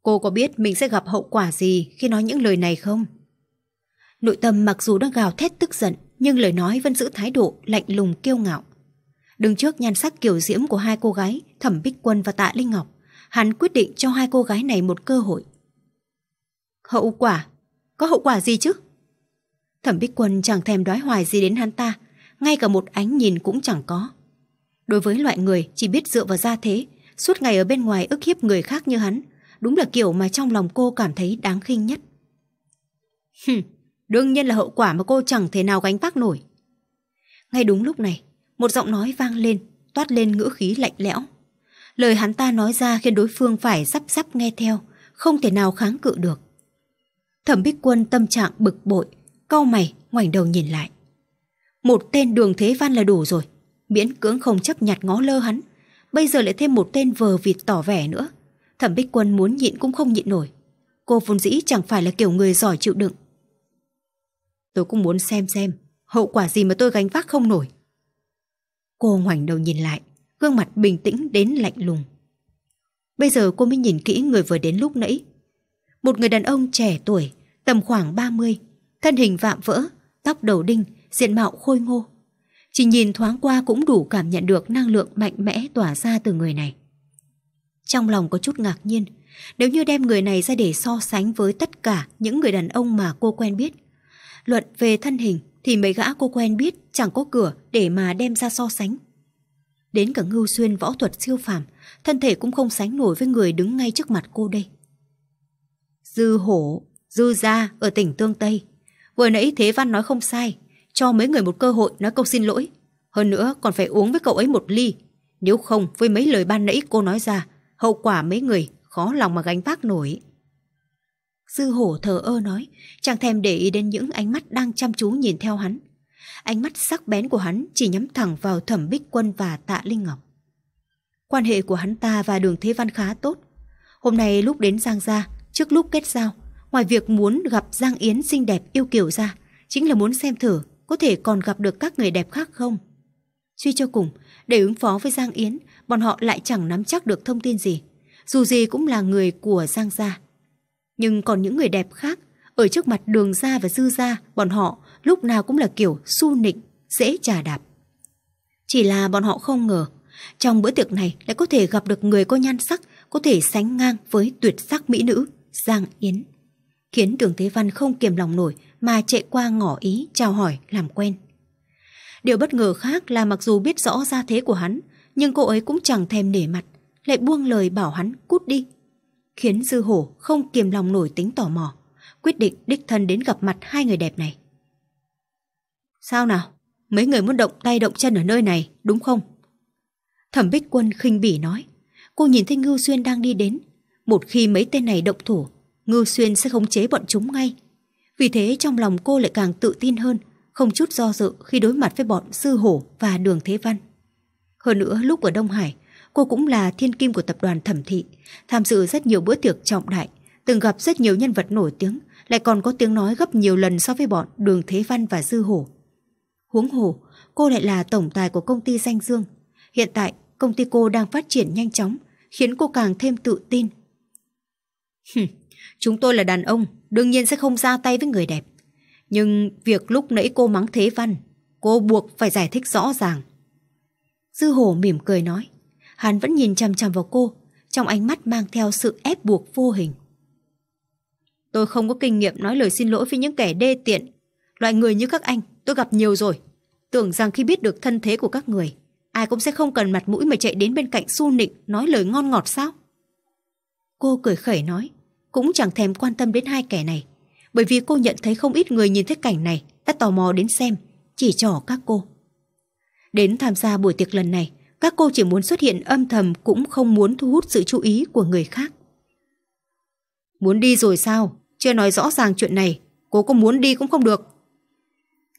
Cô có biết mình sẽ gặp hậu quả gì khi nói những lời này không? Nội tâm mặc dù đang gào thét tức giận, nhưng lời nói vẫn giữ thái độ lạnh lùng kiêu ngạo. Đứng trước nhan sắc kiểu diễm của hai cô gái, Thẩm Bích Quân và Tạ Linh Ngọc, hắn quyết định cho hai cô gái này một cơ hội. Hậu quả? Có hậu quả gì chứ? Thẩm Bích Quân chẳng thèm đoái hoài gì đến hắn ta, ngay cả một ánh nhìn cũng chẳng có. Đối với loại người chỉ biết dựa vào gia thế, suốt ngày ở bên ngoài ức hiếp người khác như hắn, đúng là kiểu mà trong lòng cô cảm thấy đáng khinh nhất. Hừm, đương nhiên là hậu quả mà cô chẳng thể nào gánh vác nổi. Ngay đúng lúc này, một giọng nói vang lên, toát lên ngữ khí lạnh lẽo. Lời hắn ta nói ra khiến đối phương phải sắp sắp nghe theo, không thể nào kháng cự được. Thẩm Bích Quân tâm trạng bực bội, câu mày, ngoảnh đầu nhìn lại. Một tên đường thế văn là đủ rồi. Miễn cưỡng không chấp nhặt ngó lơ hắn. Bây giờ lại thêm một tên vờ vịt tỏ vẻ nữa. Thẩm Bích Quân muốn nhịn cũng không nhịn nổi. Cô vốn dĩ chẳng phải là kiểu người giỏi chịu đựng. Tôi cũng muốn xem xem hậu quả gì mà tôi gánh vác không nổi. Cô ngoảnh đầu nhìn lại, gương mặt bình tĩnh đến lạnh lùng. Bây giờ cô mới nhìn kỹ người vừa đến lúc nãy. Một người đàn ông trẻ tuổi, tầm khoảng ba mươi thân hình vạm vỡ, tóc đầu đinh, diện mạo khôi ngô. Chỉ nhìn thoáng qua cũng đủ cảm nhận được năng lượng mạnh mẽ tỏa ra từ người này. Trong lòng có chút ngạc nhiên, nếu như đem người này ra để so sánh với tất cả những người đàn ông mà cô quen biết. Luận về thân hình thì mấy gã cô quen biết chẳng có cửa để mà đem ra so sánh. Đến cả ngưu xuyên võ thuật siêu phàm, thân thể cũng không sánh nổi với người đứng ngay trước mặt cô đây. Dư hổ, dư gia ở tỉnh Tương Tây Vừa nãy Thế Văn nói không sai, cho mấy người một cơ hội nói câu xin lỗi. Hơn nữa còn phải uống với cậu ấy một ly. Nếu không, với mấy lời ban nãy cô nói ra, hậu quả mấy người khó lòng mà gánh vác nổi. Dư hổ thờ ơ nói, chẳng thèm để ý đến những ánh mắt đang chăm chú nhìn theo hắn. Ánh mắt sắc bén của hắn chỉ nhắm thẳng vào thẩm bích quân và tạ Linh Ngọc. Quan hệ của hắn ta và đường Thế Văn khá tốt. Hôm nay lúc đến Giang Gia, trước lúc kết giao, Ngoài việc muốn gặp Giang Yến xinh đẹp yêu kiều ra, chính là muốn xem thử có thể còn gặp được các người đẹp khác không. Suy cho cùng, để ứng phó với Giang Yến, bọn họ lại chẳng nắm chắc được thông tin gì. Dù gì cũng là người của Giang gia. Nhưng còn những người đẹp khác, ở trước mặt đường gia và dư gia, bọn họ lúc nào cũng là kiểu su nịnh, dễ trà đạp. Chỉ là bọn họ không ngờ, trong bữa tiệc này lại có thể gặp được người có nhan sắc, có thể sánh ngang với tuyệt sắc mỹ nữ, Giang Yến khiến Đường Thế Văn không kiềm lòng nổi mà chạy qua ngỏ ý chào hỏi làm quen. Điều bất ngờ khác là mặc dù biết rõ ra thế của hắn, nhưng cô ấy cũng chẳng thèm nể mặt, lại buông lời bảo hắn cút đi. Khiến Dư Hổ không kiềm lòng nổi tính tò mò, quyết định đích thân đến gặp mặt hai người đẹp này. Sao nào? Mấy người muốn động tay động chân ở nơi này, đúng không? Thẩm Bích Quân khinh bỉ nói. Cô nhìn thấy Ngưu Xuyên đang đi đến. Một khi mấy tên này động thủ, Ngư Xuyên sẽ khống chế bọn chúng ngay. Vì thế trong lòng cô lại càng tự tin hơn, không chút do dự khi đối mặt với bọn Sư Hổ và Đường Thế Văn. Hơn nữa lúc ở Đông Hải, cô cũng là thiên kim của tập đoàn thẩm thị, tham dự rất nhiều bữa tiệc trọng đại, từng gặp rất nhiều nhân vật nổi tiếng, lại còn có tiếng nói gấp nhiều lần so với bọn Đường Thế Văn và Dư Hổ. Huống hồ, cô lại là tổng tài của công ty Danh Dương. Hiện tại, công ty cô đang phát triển nhanh chóng, khiến cô càng thêm tự tin. Chúng tôi là đàn ông, đương nhiên sẽ không ra tay với người đẹp. Nhưng việc lúc nãy cô mắng Thế Văn, cô buộc phải giải thích rõ ràng. Dư hổ mỉm cười nói, hắn vẫn nhìn chằm chằm vào cô, trong ánh mắt mang theo sự ép buộc vô hình. Tôi không có kinh nghiệm nói lời xin lỗi với những kẻ đê tiện. Loại người như các anh, tôi gặp nhiều rồi. Tưởng rằng khi biết được thân thế của các người, ai cũng sẽ không cần mặt mũi mà chạy đến bên cạnh su nịnh nói lời ngon ngọt sao? Cô cười khẩy nói cũng chẳng thèm quan tâm đến hai kẻ này. Bởi vì cô nhận thấy không ít người nhìn thấy cảnh này đã tò mò đến xem, chỉ trỏ các cô. Đến tham gia buổi tiệc lần này, các cô chỉ muốn xuất hiện âm thầm cũng không muốn thu hút sự chú ý của người khác. Muốn đi rồi sao? Chưa nói rõ ràng chuyện này, cô có muốn đi cũng không được.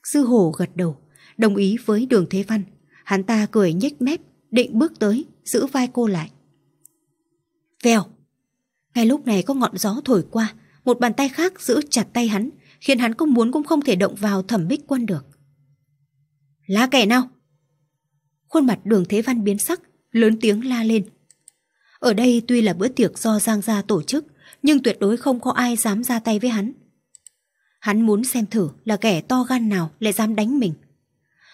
Sư hổ gật đầu, đồng ý với đường Thế Văn. Hắn ta cười nhếch mép, định bước tới, giữ vai cô lại. Vèo, ngay lúc này có ngọn gió thổi qua, một bàn tay khác giữ chặt tay hắn, khiến hắn có muốn cũng không thể động vào thẩm bích quân được. Lá kẻ nào? Khuôn mặt đường Thế Văn biến sắc, lớn tiếng la lên. Ở đây tuy là bữa tiệc do Giang Gia tổ chức, nhưng tuyệt đối không có ai dám ra tay với hắn. Hắn muốn xem thử là kẻ to gan nào lại dám đánh mình.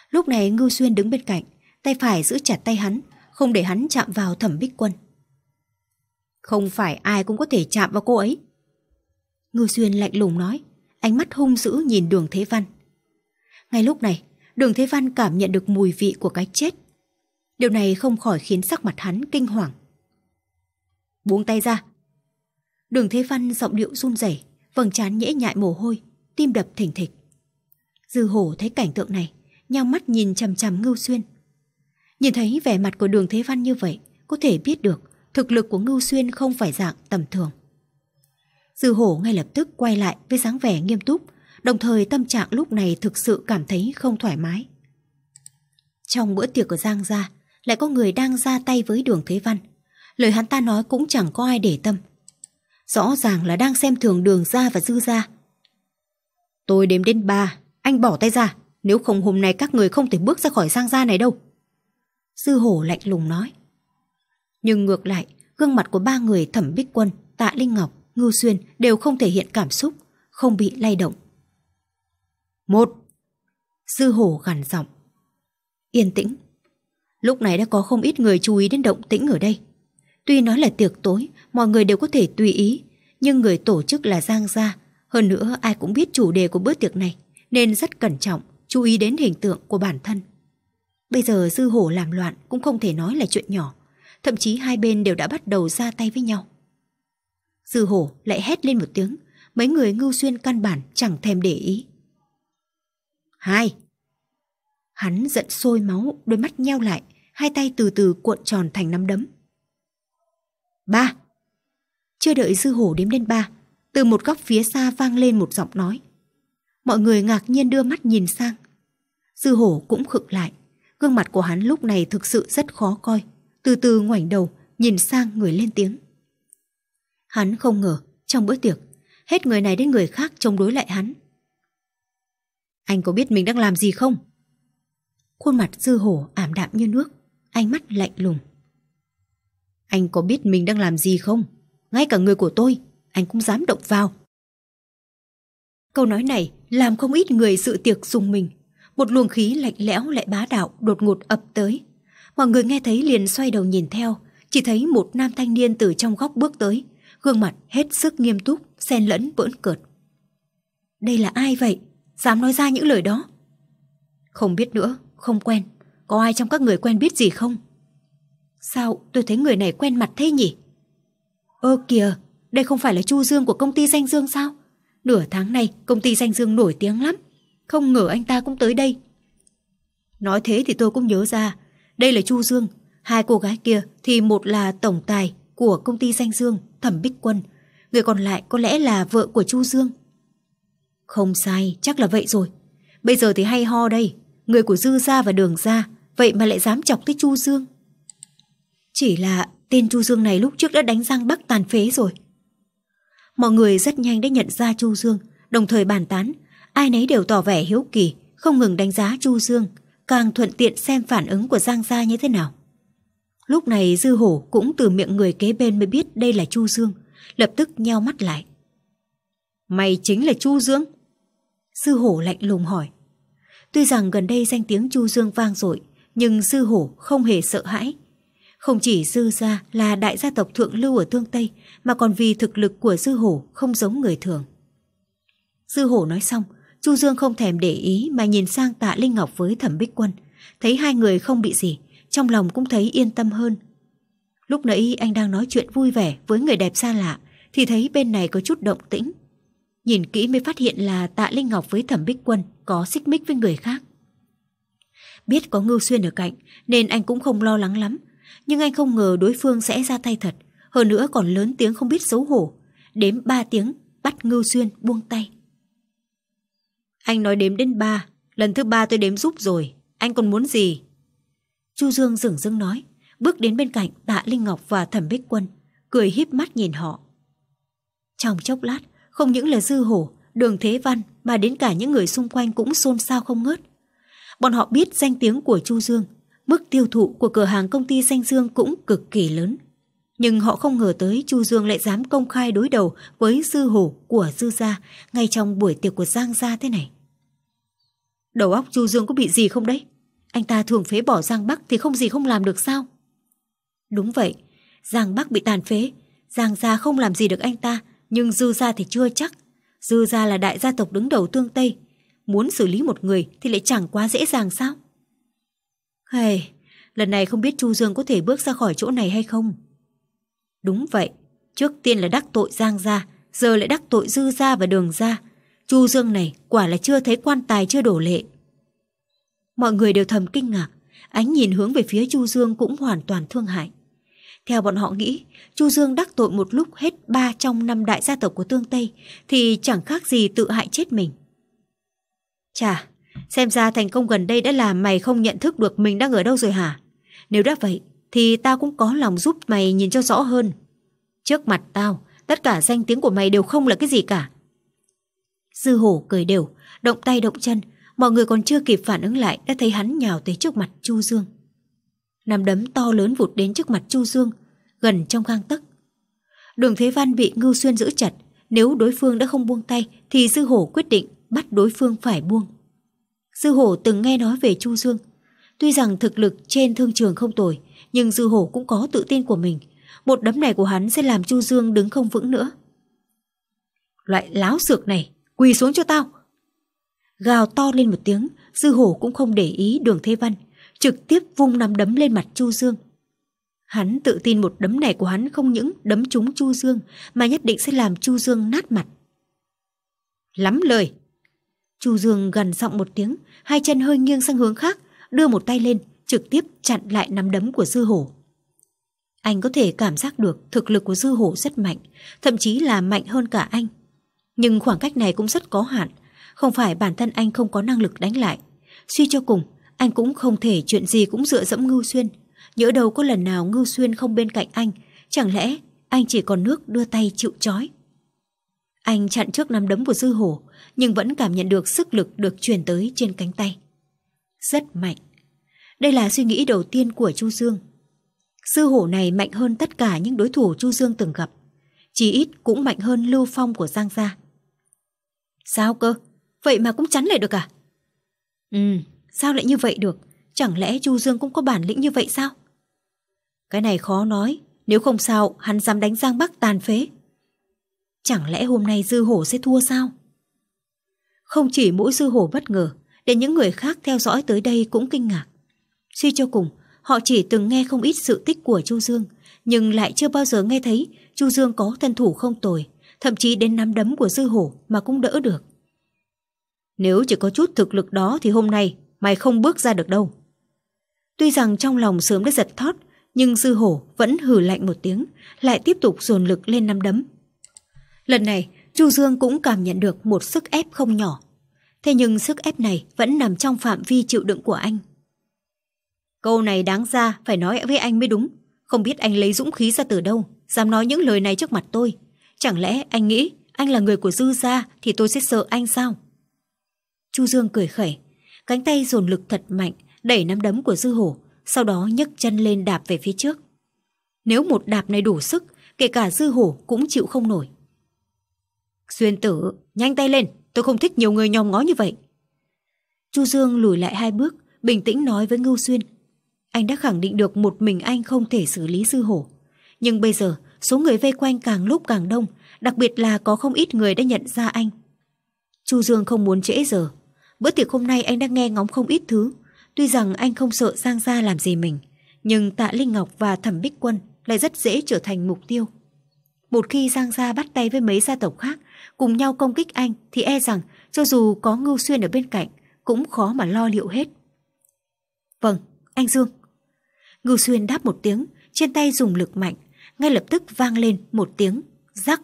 Lúc này Ngư Xuyên đứng bên cạnh, tay phải giữ chặt tay hắn, không để hắn chạm vào thẩm bích quân. Không phải ai cũng có thể chạm vào cô ấy. Ngư Xuyên lạnh lùng nói, ánh mắt hung dữ nhìn đường Thế Văn. Ngay lúc này, đường Thế Văn cảm nhận được mùi vị của cái chết. Điều này không khỏi khiến sắc mặt hắn kinh hoàng. Buông tay ra. Đường Thế Văn giọng điệu run rẩy, vầng trán nhễ nhại mồ hôi, tim đập thỉnh thịch. Dư hổ thấy cảnh tượng này, nhau mắt nhìn chằm chằm Ngưu Xuyên. Nhìn thấy vẻ mặt của đường Thế Văn như vậy, có thể biết được thực lực của Ngưu Xuyên không phải dạng tầm thường. Dư hổ ngay lập tức quay lại với dáng vẻ nghiêm túc, đồng thời tâm trạng lúc này thực sự cảm thấy không thoải mái. Trong bữa tiệc của Giang Gia, lại có người đang ra tay với đường Thế Văn. Lời hắn ta nói cũng chẳng có ai để tâm. Rõ ràng là đang xem thường đường gia và dư gia Tôi đếm đến ba, anh bỏ tay ra, nếu không hôm nay các người không thể bước ra khỏi Giang Gia này đâu. Dư hổ lạnh lùng nói. Nhưng ngược lại, gương mặt của ba người Thẩm Bích Quân, Tạ Linh Ngọc, Ngưu Xuyên đều không thể hiện cảm xúc, không bị lay động. Một. Dư hổ gằn giọng. Yên tĩnh. Lúc này đã có không ít người chú ý đến động tĩnh ở đây. Tuy nói là tiệc tối, mọi người đều có thể tùy ý, nhưng người tổ chức là Giang Gia. Hơn nữa ai cũng biết chủ đề của bữa tiệc này, nên rất cẩn trọng, chú ý đến hình tượng của bản thân. Bây giờ dư hổ làm loạn cũng không thể nói là chuyện nhỏ thậm chí hai bên đều đã bắt đầu ra tay với nhau. Dư hổ lại hét lên một tiếng, mấy người ngưu xuyên căn bản chẳng thèm để ý. Hai! Hắn giận sôi máu, đôi mắt nheo lại, hai tay từ từ cuộn tròn thành nắm đấm. Ba! Chưa đợi dư hổ đếm đến ba, từ một góc phía xa vang lên một giọng nói. Mọi người ngạc nhiên đưa mắt nhìn sang. Dư hổ cũng khựng lại, gương mặt của hắn lúc này thực sự rất khó coi, từ từ ngoảnh đầu, nhìn sang người lên tiếng. Hắn không ngờ, trong bữa tiệc, hết người này đến người khác chống đối lại hắn. Anh có biết mình đang làm gì không? Khuôn mặt dư hổ ảm đạm như nước, ánh mắt lạnh lùng. Anh có biết mình đang làm gì không? Ngay cả người của tôi, anh cũng dám động vào. Câu nói này làm không ít người sự tiệc dùng mình. Một luồng khí lạnh lẽo lại bá đạo đột ngột ập tới, Mọi người nghe thấy liền xoay đầu nhìn theo, chỉ thấy một nam thanh niên từ trong góc bước tới, gương mặt hết sức nghiêm túc, xen lẫn vỡn cợt. Đây là ai vậy? Dám nói ra những lời đó? Không biết nữa, không quen. Có ai trong các người quen biết gì không? Sao tôi thấy người này quen mặt thế nhỉ? Ơ kìa, đây không phải là Chu Dương của công ty Danh Dương sao? Nửa tháng nay công ty Danh Dương nổi tiếng lắm. Không ngờ anh ta cũng tới đây. Nói thế thì tôi cũng nhớ ra đây là Chu Dương, hai cô gái kia thì một là tổng tài của công ty danh Dương, Thẩm Bích Quân, người còn lại có lẽ là vợ của Chu Dương. Không sai, chắc là vậy rồi. Bây giờ thì hay ho đây, người của Dư Gia và Đường Gia, vậy mà lại dám chọc tới Chu Dương. Chỉ là tên Chu Dương này lúc trước đã đánh Giang Bắc tàn phế rồi. Mọi người rất nhanh đã nhận ra Chu Dương, đồng thời bàn tán, ai nấy đều tỏ vẻ hiếu kỳ, không ngừng đánh giá Chu Dương – càng thuận tiện xem phản ứng của Giang Gia như thế nào. Lúc này Dư Hổ cũng từ miệng người kế bên mới biết đây là Chu Dương, lập tức nheo mắt lại. Mày chính là Chu Dương? Dư Hổ lạnh lùng hỏi. Tuy rằng gần đây danh tiếng Chu Dương vang dội, nhưng Dư Hổ không hề sợ hãi. Không chỉ Dư Gia là đại gia tộc thượng lưu ở Thương Tây, mà còn vì thực lực của Dư Hổ không giống người thường. Dư Hổ nói xong, Chu Dương không thèm để ý mà nhìn sang tạ Linh Ngọc với thẩm bích quân. Thấy hai người không bị gì, trong lòng cũng thấy yên tâm hơn. Lúc nãy anh đang nói chuyện vui vẻ với người đẹp xa lạ, thì thấy bên này có chút động tĩnh. Nhìn kỹ mới phát hiện là tạ Linh Ngọc với thẩm bích quân có xích mích với người khác. Biết có Ngưu Xuyên ở cạnh nên anh cũng không lo lắng lắm, nhưng anh không ngờ đối phương sẽ ra tay thật, hơn nữa còn lớn tiếng không biết xấu hổ. Đếm ba tiếng, bắt Ngưu Xuyên buông tay. Anh nói đếm đến ba Lần thứ ba tôi đếm giúp rồi Anh còn muốn gì Chu Dương dửng dưng nói Bước đến bên cạnh tạ Linh Ngọc và thẩm bích quân Cười híp mắt nhìn họ Trong chốc lát Không những là dư hổ, đường thế văn Mà đến cả những người xung quanh cũng xôn xao không ngớt Bọn họ biết danh tiếng của Chu Dương Mức tiêu thụ của cửa hàng công ty danh Dương cũng cực kỳ lớn nhưng họ không ngờ tới Chu Dương lại dám công khai đối đầu với sư hổ của dư gia ngay trong buổi tiệc của Giang gia thế này. Đầu óc Chu Dương có bị gì không đấy? Anh ta thường phế bỏ Giang Bắc thì không gì không làm được sao? Đúng vậy, Giang Bắc bị tàn phế, Giang gia không làm gì được anh ta, nhưng dư gia thì chưa chắc. Dư gia là đại gia tộc đứng đầu tương Tây, muốn xử lý một người thì lại chẳng quá dễ dàng sao? Hề, hey, lần này không biết Chu Dương có thể bước ra khỏi chỗ này hay không? Đúng vậy, trước tiên là đắc tội Giang gia, giờ lại đắc tội Dư gia và Đường gia. Chu Dương này quả là chưa thấy quan tài chưa đổ lệ. Mọi người đều thầm kinh ngạc, ánh nhìn hướng về phía Chu Dương cũng hoàn toàn thương hại. Theo bọn họ nghĩ, Chu Dương đắc tội một lúc hết ba trong năm đại gia tộc của Tương Tây thì chẳng khác gì tự hại chết mình. Chà, xem ra thành công gần đây đã làm mày không nhận thức được mình đang ở đâu rồi hả? Nếu đã vậy, thì tao cũng có lòng giúp mày nhìn cho rõ hơn. Trước mặt tao, tất cả danh tiếng của mày đều không là cái gì cả. Dư hổ cười đều, động tay động chân, mọi người còn chưa kịp phản ứng lại đã thấy hắn nhào tới trước mặt Chu Dương. Nằm đấm to lớn vụt đến trước mặt Chu Dương, gần trong gang tấc. Đường Thế Văn bị Ngưu Xuyên giữ chặt, nếu đối phương đã không buông tay thì Dư Hổ quyết định bắt đối phương phải buông. Dư Hổ từng nghe nói về Chu Dương, Tuy rằng thực lực trên thương trường không tồi, nhưng Dư Hổ cũng có tự tin của mình. Một đấm này của hắn sẽ làm Chu Dương đứng không vững nữa. Loại láo xược này, quỳ xuống cho tao! Gào to lên một tiếng, Dư Hổ cũng không để ý đường Thế Văn, trực tiếp vung nắm đấm lên mặt Chu Dương. Hắn tự tin một đấm này của hắn không những đấm trúng Chu Dương mà nhất định sẽ làm Chu Dương nát mặt. Lắm lời! Chu Dương gần giọng một tiếng, hai chân hơi nghiêng sang hướng khác, đưa một tay lên, trực tiếp chặn lại nắm đấm của dư hổ. Anh có thể cảm giác được thực lực của dư hổ rất mạnh, thậm chí là mạnh hơn cả anh. Nhưng khoảng cách này cũng rất có hạn, không phải bản thân anh không có năng lực đánh lại. Suy cho cùng, anh cũng không thể chuyện gì cũng dựa dẫm Ngưu Xuyên. Nhỡ đâu có lần nào Ngưu Xuyên không bên cạnh anh, chẳng lẽ anh chỉ còn nước đưa tay chịu chói. Anh chặn trước nắm đấm của dư hổ, nhưng vẫn cảm nhận được sức lực được truyền tới trên cánh tay rất mạnh. Đây là suy nghĩ đầu tiên của Chu Dương. Sư hổ này mạnh hơn tất cả những đối thủ Chu Dương từng gặp, chỉ ít cũng mạnh hơn Lưu Phong của Giang Gia. Sao cơ? Vậy mà cũng chắn lại được à? Ừ, sao lại như vậy được? Chẳng lẽ Chu Dương cũng có bản lĩnh như vậy sao? Cái này khó nói, nếu không sao hắn dám đánh Giang Bắc tàn phế. Chẳng lẽ hôm nay dư hổ sẽ thua sao? Không chỉ mỗi dư hổ bất ngờ, để những người khác theo dõi tới đây cũng kinh ngạc. Suy cho cùng, họ chỉ từng nghe không ít sự tích của Chu Dương, nhưng lại chưa bao giờ nghe thấy Chu Dương có thân thủ không tồi, thậm chí đến nắm đấm của dư hổ mà cũng đỡ được. Nếu chỉ có chút thực lực đó thì hôm nay mày không bước ra được đâu. Tuy rằng trong lòng sớm đã giật thót, nhưng dư hổ vẫn hử lạnh một tiếng, lại tiếp tục dồn lực lên nắm đấm. Lần này, Chu Dương cũng cảm nhận được một sức ép không nhỏ thế nhưng sức ép này vẫn nằm trong phạm vi chịu đựng của anh. Câu này đáng ra phải nói với anh mới đúng, không biết anh lấy dũng khí ra từ đâu, dám nói những lời này trước mặt tôi. Chẳng lẽ anh nghĩ anh là người của Dư gia thì tôi sẽ sợ anh sao? Chu Dương cười khẩy, cánh tay dồn lực thật mạnh, đẩy nắm đấm của Dư Hổ, sau đó nhấc chân lên đạp về phía trước. Nếu một đạp này đủ sức, kể cả Dư Hổ cũng chịu không nổi. Xuyên tử, nhanh tay lên! Tôi không thích nhiều người nhòm ngó như vậy. Chu Dương lùi lại hai bước, bình tĩnh nói với Ngưu Xuyên. Anh đã khẳng định được một mình anh không thể xử lý sư hổ. Nhưng bây giờ, số người vây quanh càng lúc càng đông, đặc biệt là có không ít người đã nhận ra anh. Chu Dương không muốn trễ giờ. Bữa tiệc hôm nay anh đã nghe ngóng không ít thứ. Tuy rằng anh không sợ Giang Gia làm gì mình, nhưng Tạ Linh Ngọc và Thẩm Bích Quân lại rất dễ trở thành mục tiêu. Một khi Giang Gia bắt tay với mấy gia tộc khác, cùng nhau công kích anh thì e rằng cho dù có Ngưu Xuyên ở bên cạnh, cũng khó mà lo liệu hết. Vâng, anh Dương. Ngưu Xuyên đáp một tiếng, trên tay dùng lực mạnh, ngay lập tức vang lên một tiếng, rắc.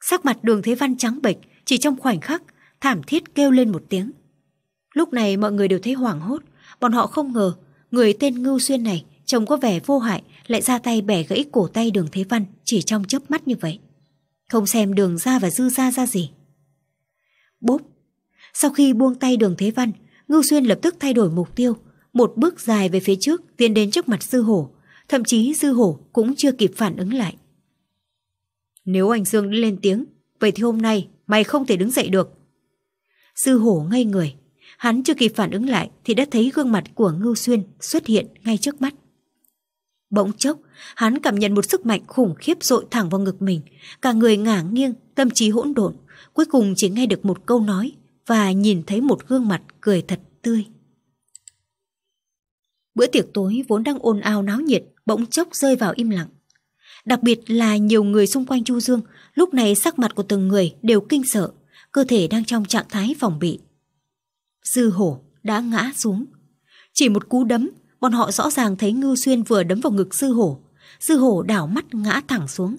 Sắc mặt đường Thế Văn trắng bệch, chỉ trong khoảnh khắc, thảm thiết kêu lên một tiếng. Lúc này mọi người đều thấy hoảng hốt, bọn họ không ngờ người tên Ngưu Xuyên này chồng có vẻ vô hại lại ra tay bẻ gãy cổ tay đường Thế Văn chỉ trong chớp mắt như vậy. Không xem đường ra và dư ra ra gì. Bốp! Sau khi buông tay đường Thế Văn, Ngưu Xuyên lập tức thay đổi mục tiêu, một bước dài về phía trước tiến đến trước mặt Dư Hổ, thậm chí Dư Hổ cũng chưa kịp phản ứng lại. Nếu anh Dương đã lên tiếng, vậy thì hôm nay mày không thể đứng dậy được. Dư Hổ ngây người, hắn chưa kịp phản ứng lại thì đã thấy gương mặt của Ngưu Xuyên xuất hiện ngay trước mắt. Bỗng chốc, hắn cảm nhận một sức mạnh khủng khiếp dội thẳng vào ngực mình, cả người ngả nghiêng, tâm trí hỗn độn, cuối cùng chỉ nghe được một câu nói và nhìn thấy một gương mặt cười thật tươi. Bữa tiệc tối vốn đang ồn ào náo nhiệt, bỗng chốc rơi vào im lặng. Đặc biệt là nhiều người xung quanh Chu Dương, lúc này sắc mặt của từng người đều kinh sợ, cơ thể đang trong trạng thái phòng bị. Dư hổ đã ngã xuống. Chỉ một cú đấm bọn họ rõ ràng thấy Ngưu Xuyên vừa đấm vào ngực sư hổ. Sư hổ đảo mắt ngã thẳng xuống.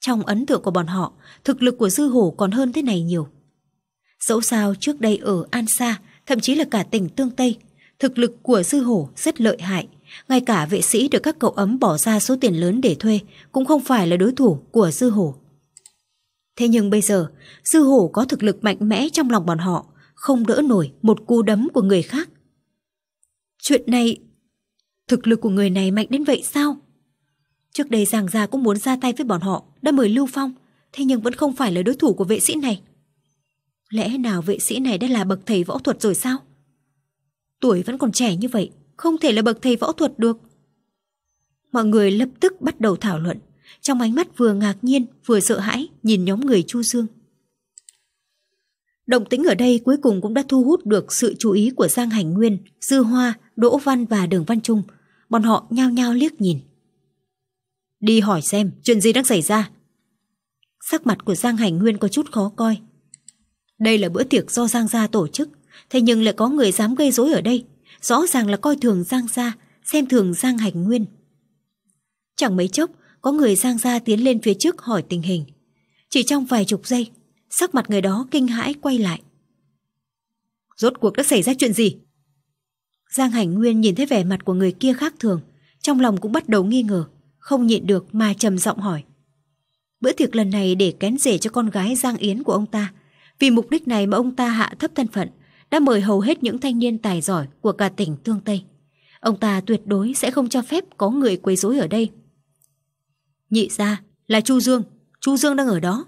Trong ấn tượng của bọn họ, thực lực của sư hổ còn hơn thế này nhiều. Dẫu sao trước đây ở An Sa, thậm chí là cả tỉnh Tương Tây, thực lực của sư hổ rất lợi hại. Ngay cả vệ sĩ được các cậu ấm bỏ ra số tiền lớn để thuê cũng không phải là đối thủ của sư hổ. Thế nhưng bây giờ, sư hổ có thực lực mạnh mẽ trong lòng bọn họ, không đỡ nổi một cú đấm của người khác. Chuyện này Thực lực của người này mạnh đến vậy sao? Trước đây Giang Gia cũng muốn ra tay với bọn họ, đã mời Lưu Phong, thế nhưng vẫn không phải là đối thủ của vệ sĩ này. Lẽ nào vệ sĩ này đã là bậc thầy võ thuật rồi sao? Tuổi vẫn còn trẻ như vậy, không thể là bậc thầy võ thuật được. Mọi người lập tức bắt đầu thảo luận, trong ánh mắt vừa ngạc nhiên vừa sợ hãi nhìn nhóm người Chu Dương. Động tính ở đây cuối cùng cũng đã thu hút được sự chú ý của Giang Hành Nguyên, Dư Hoa, Đỗ Văn và Đường Văn Trung – bọn họ nhao nhao liếc nhìn. Đi hỏi xem chuyện gì đang xảy ra. Sắc mặt của Giang Hành Nguyên có chút khó coi. Đây là bữa tiệc do Giang Gia tổ chức, thế nhưng lại có người dám gây rối ở đây. Rõ ràng là coi thường Giang Gia, xem thường Giang Hành Nguyên. Chẳng mấy chốc, có người Giang Gia tiến lên phía trước hỏi tình hình. Chỉ trong vài chục giây, sắc mặt người đó kinh hãi quay lại. Rốt cuộc đã xảy ra chuyện gì? Giang Hành Nguyên nhìn thấy vẻ mặt của người kia khác thường, trong lòng cũng bắt đầu nghi ngờ, không nhịn được mà trầm giọng hỏi. Bữa tiệc lần này để kén rể cho con gái Giang Yến của ông ta, vì mục đích này mà ông ta hạ thấp thân phận, đã mời hầu hết những thanh niên tài giỏi của cả tỉnh Tương Tây. Ông ta tuyệt đối sẽ không cho phép có người quấy rối ở đây. Nhị ra là Chu Dương, Chu Dương đang ở đó.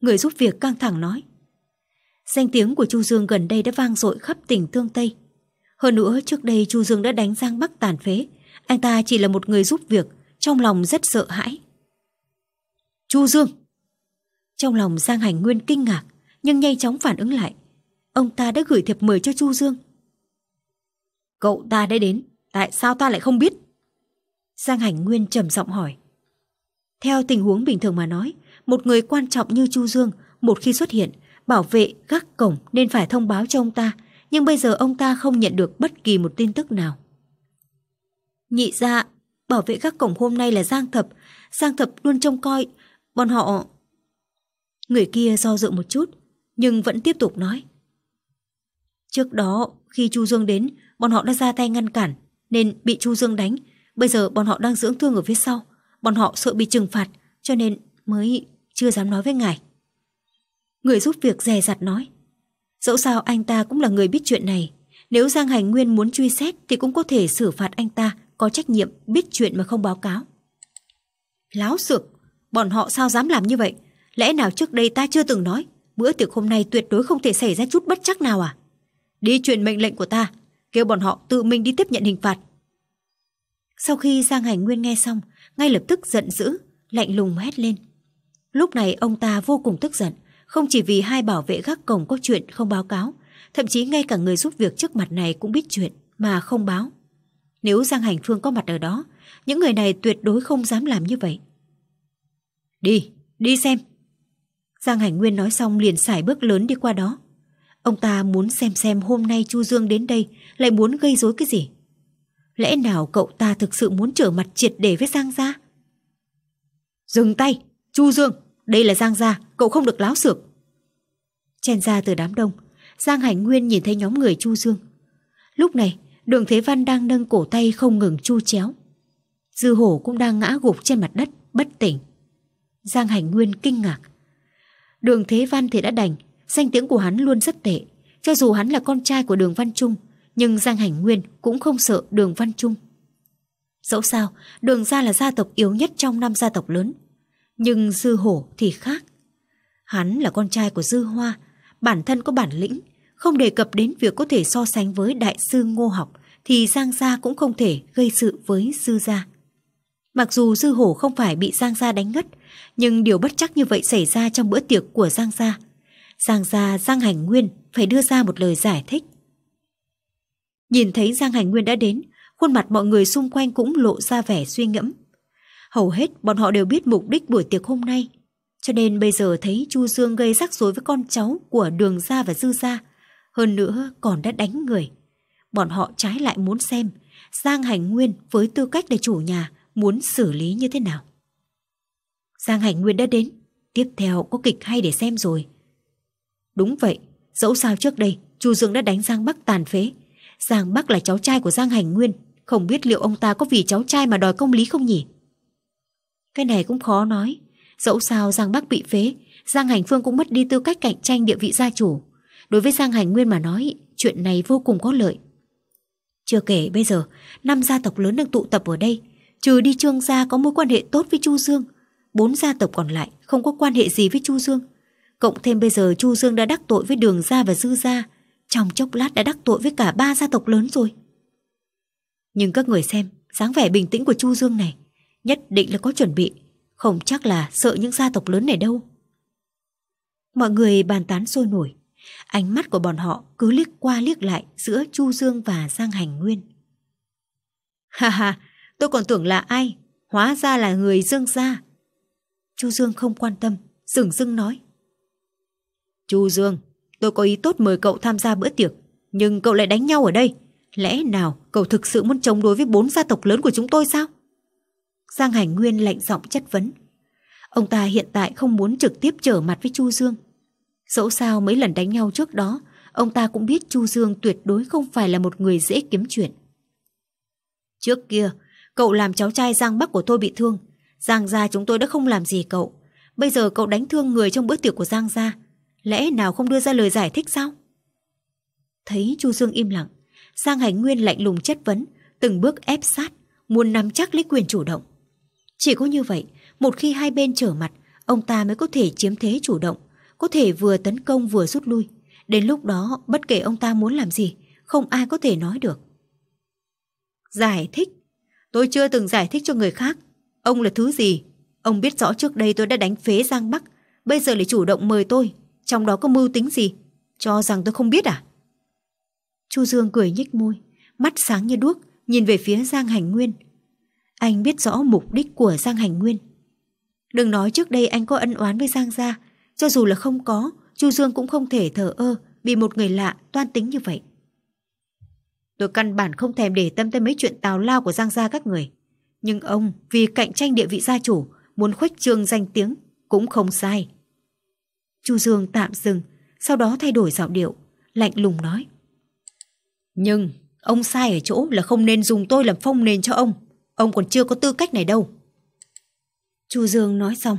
Người giúp việc căng thẳng nói. Danh tiếng của Chu Dương gần đây đã vang dội khắp tỉnh Tương Tây. Hơn nữa trước đây Chu Dương đã đánh Giang Bắc tàn phế. Anh ta chỉ là một người giúp việc, trong lòng rất sợ hãi. Chu Dương! Trong lòng Giang Hành Nguyên kinh ngạc, nhưng nhanh chóng phản ứng lại. Ông ta đã gửi thiệp mời cho Chu Dương. Cậu ta đã đến, tại sao ta lại không biết? Giang Hành Nguyên trầm giọng hỏi. Theo tình huống bình thường mà nói, một người quan trọng như Chu Dương một khi xuất hiện, bảo vệ gác cổng nên phải thông báo cho ông ta, nhưng bây giờ ông ta không nhận được bất kỳ một tin tức nào. Nhị ra, bảo vệ các cổng hôm nay là Giang Thập, Giang Thập luôn trông coi, bọn họ... Người kia do dự một chút, nhưng vẫn tiếp tục nói. Trước đó, khi Chu Dương đến, bọn họ đã ra tay ngăn cản, nên bị Chu Dương đánh. Bây giờ bọn họ đang dưỡng thương ở phía sau, bọn họ sợ bị trừng phạt, cho nên mới chưa dám nói với ngài. Người giúp việc dè dặt nói. Dẫu sao anh ta cũng là người biết chuyện này. Nếu Giang Hành Nguyên muốn truy xét thì cũng có thể xử phạt anh ta có trách nhiệm biết chuyện mà không báo cáo. Láo xược, bọn họ sao dám làm như vậy? Lẽ nào trước đây ta chưa từng nói, bữa tiệc hôm nay tuyệt đối không thể xảy ra chút bất chắc nào à? Đi truyền mệnh lệnh của ta, kêu bọn họ tự mình đi tiếp nhận hình phạt. Sau khi Giang Hành Nguyên nghe xong, ngay lập tức giận dữ, lạnh lùng hét lên. Lúc này ông ta vô cùng tức giận, không chỉ vì hai bảo vệ gác cổng có chuyện không báo cáo, thậm chí ngay cả người giúp việc trước mặt này cũng biết chuyện mà không báo. Nếu Giang Hành Phương có mặt ở đó, những người này tuyệt đối không dám làm như vậy. Đi, đi xem. Giang Hành Nguyên nói xong liền xài bước lớn đi qua đó. Ông ta muốn xem xem hôm nay Chu Dương đến đây lại muốn gây rối cái gì. Lẽ nào cậu ta thực sự muốn trở mặt triệt để với Giang gia? Dừng tay, Chu Dương! Đây là Giang Gia, cậu không được láo xược. Chen ra từ đám đông, Giang Hải Nguyên nhìn thấy nhóm người Chu Dương. Lúc này, đường Thế Văn đang nâng cổ tay không ngừng chu chéo. Dư hổ cũng đang ngã gục trên mặt đất, bất tỉnh. Giang Hải Nguyên kinh ngạc. Đường Thế Văn thì đã đành, danh tiếng của hắn luôn rất tệ. Cho dù hắn là con trai của đường Văn Trung, nhưng Giang Hành Nguyên cũng không sợ đường Văn Trung. Dẫu sao, đường gia là gia tộc yếu nhất trong năm gia tộc lớn. Nhưng Dư Hổ thì khác. Hắn là con trai của Dư Hoa, bản thân có bản lĩnh, không đề cập đến việc có thể so sánh với đại sư Ngô Học thì Giang Gia cũng không thể gây sự với Dư Gia. Mặc dù Dư Hổ không phải bị Giang Gia đánh ngất, nhưng điều bất chắc như vậy xảy ra trong bữa tiệc của Giang Gia. Giang Gia, Giang Hành Nguyên phải đưa ra một lời giải thích. Nhìn thấy Giang Hành Nguyên đã đến, khuôn mặt mọi người xung quanh cũng lộ ra vẻ suy ngẫm. Hầu hết bọn họ đều biết mục đích buổi tiệc hôm nay. Cho nên bây giờ thấy Chu Dương gây rắc rối với con cháu của đường gia và dư gia. Hơn nữa còn đã đánh người. Bọn họ trái lại muốn xem Giang Hành Nguyên với tư cách là chủ nhà muốn xử lý như thế nào. Giang Hành Nguyên đã đến. Tiếp theo có kịch hay để xem rồi. Đúng vậy. Dẫu sao trước đây Chu Dương đã đánh Giang Bắc tàn phế. Giang Bắc là cháu trai của Giang Hành Nguyên. Không biết liệu ông ta có vì cháu trai mà đòi công lý không nhỉ? Cái này cũng khó nói. Dẫu sao Giang Bắc bị phế, Giang Hành Phương cũng mất đi tư cách cạnh tranh địa vị gia chủ. Đối với Giang Hành Nguyên mà nói, chuyện này vô cùng có lợi. Chưa kể bây giờ, năm gia tộc lớn đang tụ tập ở đây, trừ đi Trương gia có mối quan hệ tốt với Chu Dương, bốn gia tộc còn lại không có quan hệ gì với Chu Dương. Cộng thêm bây giờ Chu Dương đã đắc tội với Đường gia và Dư gia, trong chốc lát đã đắc tội với cả ba gia tộc lớn rồi. Nhưng các người xem, dáng vẻ bình tĩnh của Chu Dương này, nhất định là có chuẩn bị, không chắc là sợ những gia tộc lớn này đâu. Mọi người bàn tán sôi nổi, ánh mắt của bọn họ cứ liếc qua liếc lại giữa Chu Dương và Giang Hành Nguyên. Ha ha, tôi còn tưởng là ai, hóa ra là người Dương gia. Chu Dương không quan tâm, dừng dưng nói. Chu Dương, tôi có ý tốt mời cậu tham gia bữa tiệc, nhưng cậu lại đánh nhau ở đây. Lẽ nào cậu thực sự muốn chống đối với bốn gia tộc lớn của chúng tôi sao? Giang Hải Nguyên lạnh giọng chất vấn. Ông ta hiện tại không muốn trực tiếp trở mặt với Chu Dương. Dẫu sao mấy lần đánh nhau trước đó, ông ta cũng biết Chu Dương tuyệt đối không phải là một người dễ kiếm chuyện. Trước kia, cậu làm cháu trai Giang Bắc của tôi bị thương. Giang gia chúng tôi đã không làm gì cậu. Bây giờ cậu đánh thương người trong bữa tiệc của Giang gia. Lẽ nào không đưa ra lời giải thích sao? Thấy Chu Dương im lặng, Giang Hải Nguyên lạnh lùng chất vấn, từng bước ép sát, muốn nắm chắc lấy quyền chủ động. Chỉ có như vậy, một khi hai bên trở mặt, ông ta mới có thể chiếm thế chủ động, có thể vừa tấn công vừa rút lui. Đến lúc đó, bất kể ông ta muốn làm gì, không ai có thể nói được. Giải thích? Tôi chưa từng giải thích cho người khác. Ông là thứ gì? Ông biết rõ trước đây tôi đã đánh phế Giang Bắc, bây giờ lại chủ động mời tôi. Trong đó có mưu tính gì? Cho rằng tôi không biết à? Chu Dương cười nhích môi, mắt sáng như đuốc, nhìn về phía Giang Hành Nguyên, anh biết rõ mục đích của Giang Hành Nguyên. Đừng nói trước đây anh có ân oán với Giang gia, cho dù là không có, Chu Dương cũng không thể thở ơ bị một người lạ toan tính như vậy. Tôi căn bản không thèm để tâm tới mấy chuyện tào lao của Giang gia các người. Nhưng ông vì cạnh tranh địa vị gia chủ, muốn khuếch trương danh tiếng cũng không sai. Chu Dương tạm dừng, sau đó thay đổi giọng điệu, lạnh lùng nói. Nhưng ông sai ở chỗ là không nên dùng tôi làm phong nền cho ông. Ông còn chưa có tư cách này đâu. Chu Dương nói xong,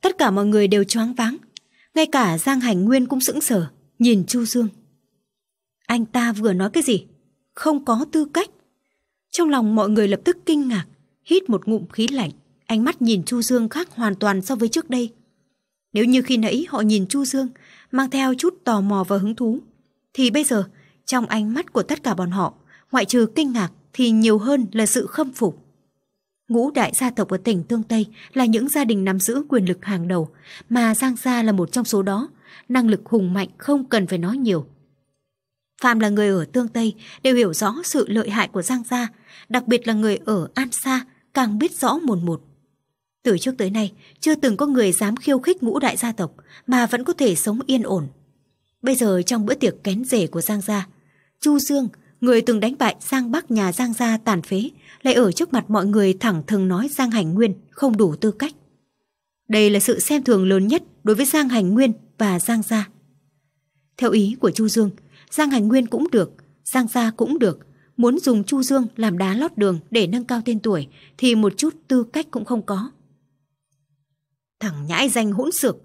tất cả mọi người đều choáng váng. Ngay cả Giang Hành Nguyên cũng sững sờ, nhìn Chu Dương. Anh ta vừa nói cái gì? Không có tư cách. Trong lòng mọi người lập tức kinh ngạc, hít một ngụm khí lạnh, ánh mắt nhìn Chu Dương khác hoàn toàn so với trước đây. Nếu như khi nãy họ nhìn Chu Dương, mang theo chút tò mò và hứng thú, thì bây giờ, trong ánh mắt của tất cả bọn họ, ngoại trừ kinh ngạc thì nhiều hơn là sự khâm phục. Ngũ đại gia tộc ở tỉnh Tương Tây là những gia đình nắm giữ quyền lực hàng đầu, mà Giang Gia là một trong số đó, năng lực hùng mạnh không cần phải nói nhiều. Phạm là người ở Tương Tây đều hiểu rõ sự lợi hại của Giang Gia, đặc biệt là người ở An Sa càng biết rõ một một. Từ trước tới nay, chưa từng có người dám khiêu khích ngũ đại gia tộc mà vẫn có thể sống yên ổn. Bây giờ trong bữa tiệc kén rể của Giang Gia, Chu Dương, người từng đánh bại Giang Bắc nhà Giang Gia tàn phế, lại ở trước mặt mọi người thẳng thừng nói Giang Hành Nguyên không đủ tư cách. Đây là sự xem thường lớn nhất đối với Giang Hành Nguyên và Giang Gia. Theo ý của Chu Dương, Giang Hành Nguyên cũng được, Giang Gia cũng được. Muốn dùng Chu Dương làm đá lót đường để nâng cao tên tuổi thì một chút tư cách cũng không có. Thằng nhãi danh hỗn xược,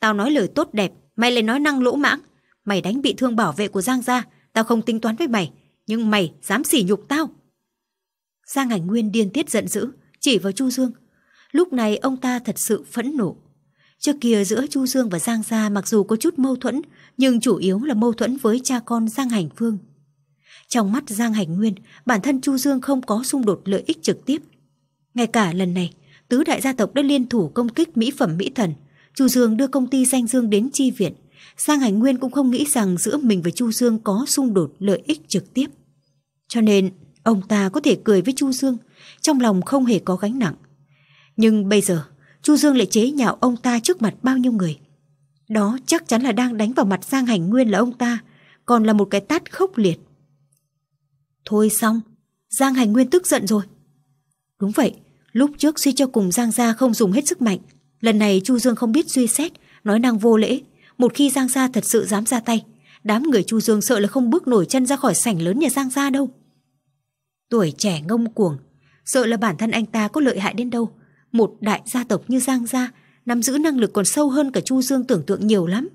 tao nói lời tốt đẹp, mày lại nói năng lỗ mãng. Mày đánh bị thương bảo vệ của Giang Gia, tao không tính toán với mày, nhưng mày dám sỉ nhục tao, Giang Hành Nguyên điên tiết giận dữ, chỉ vào Chu Dương. Lúc này ông ta thật sự phẫn nộ. Trước kia giữa Chu Dương và Giang Gia mặc dù có chút mâu thuẫn, nhưng chủ yếu là mâu thuẫn với cha con Giang Hành Phương. Trong mắt Giang Hành Nguyên, bản thân Chu Dương không có xung đột lợi ích trực tiếp. Ngay cả lần này, tứ đại gia tộc đã liên thủ công kích mỹ phẩm mỹ thần. Chu Dương đưa công ty danh Dương đến chi viện. Giang Hành Nguyên cũng không nghĩ rằng giữa mình và Chu Dương có xung đột lợi ích trực tiếp. Cho nên Ông ta có thể cười với Chu Dương, trong lòng không hề có gánh nặng. Nhưng bây giờ, Chu Dương lại chế nhạo ông ta trước mặt bao nhiêu người. Đó chắc chắn là đang đánh vào mặt Giang Hành Nguyên là ông ta, còn là một cái tát khốc liệt. Thôi xong, Giang Hành Nguyên tức giận rồi. Đúng vậy, lúc trước suy cho cùng Giang Gia không dùng hết sức mạnh. Lần này Chu Dương không biết suy xét, nói năng vô lễ. Một khi Giang Gia thật sự dám ra tay, đám người Chu Dương sợ là không bước nổi chân ra khỏi sảnh lớn nhà Giang Gia đâu tuổi trẻ ngông cuồng. Sợ là bản thân anh ta có lợi hại đến đâu. Một đại gia tộc như Giang Gia, nắm giữ năng lực còn sâu hơn cả Chu Dương tưởng tượng nhiều lắm.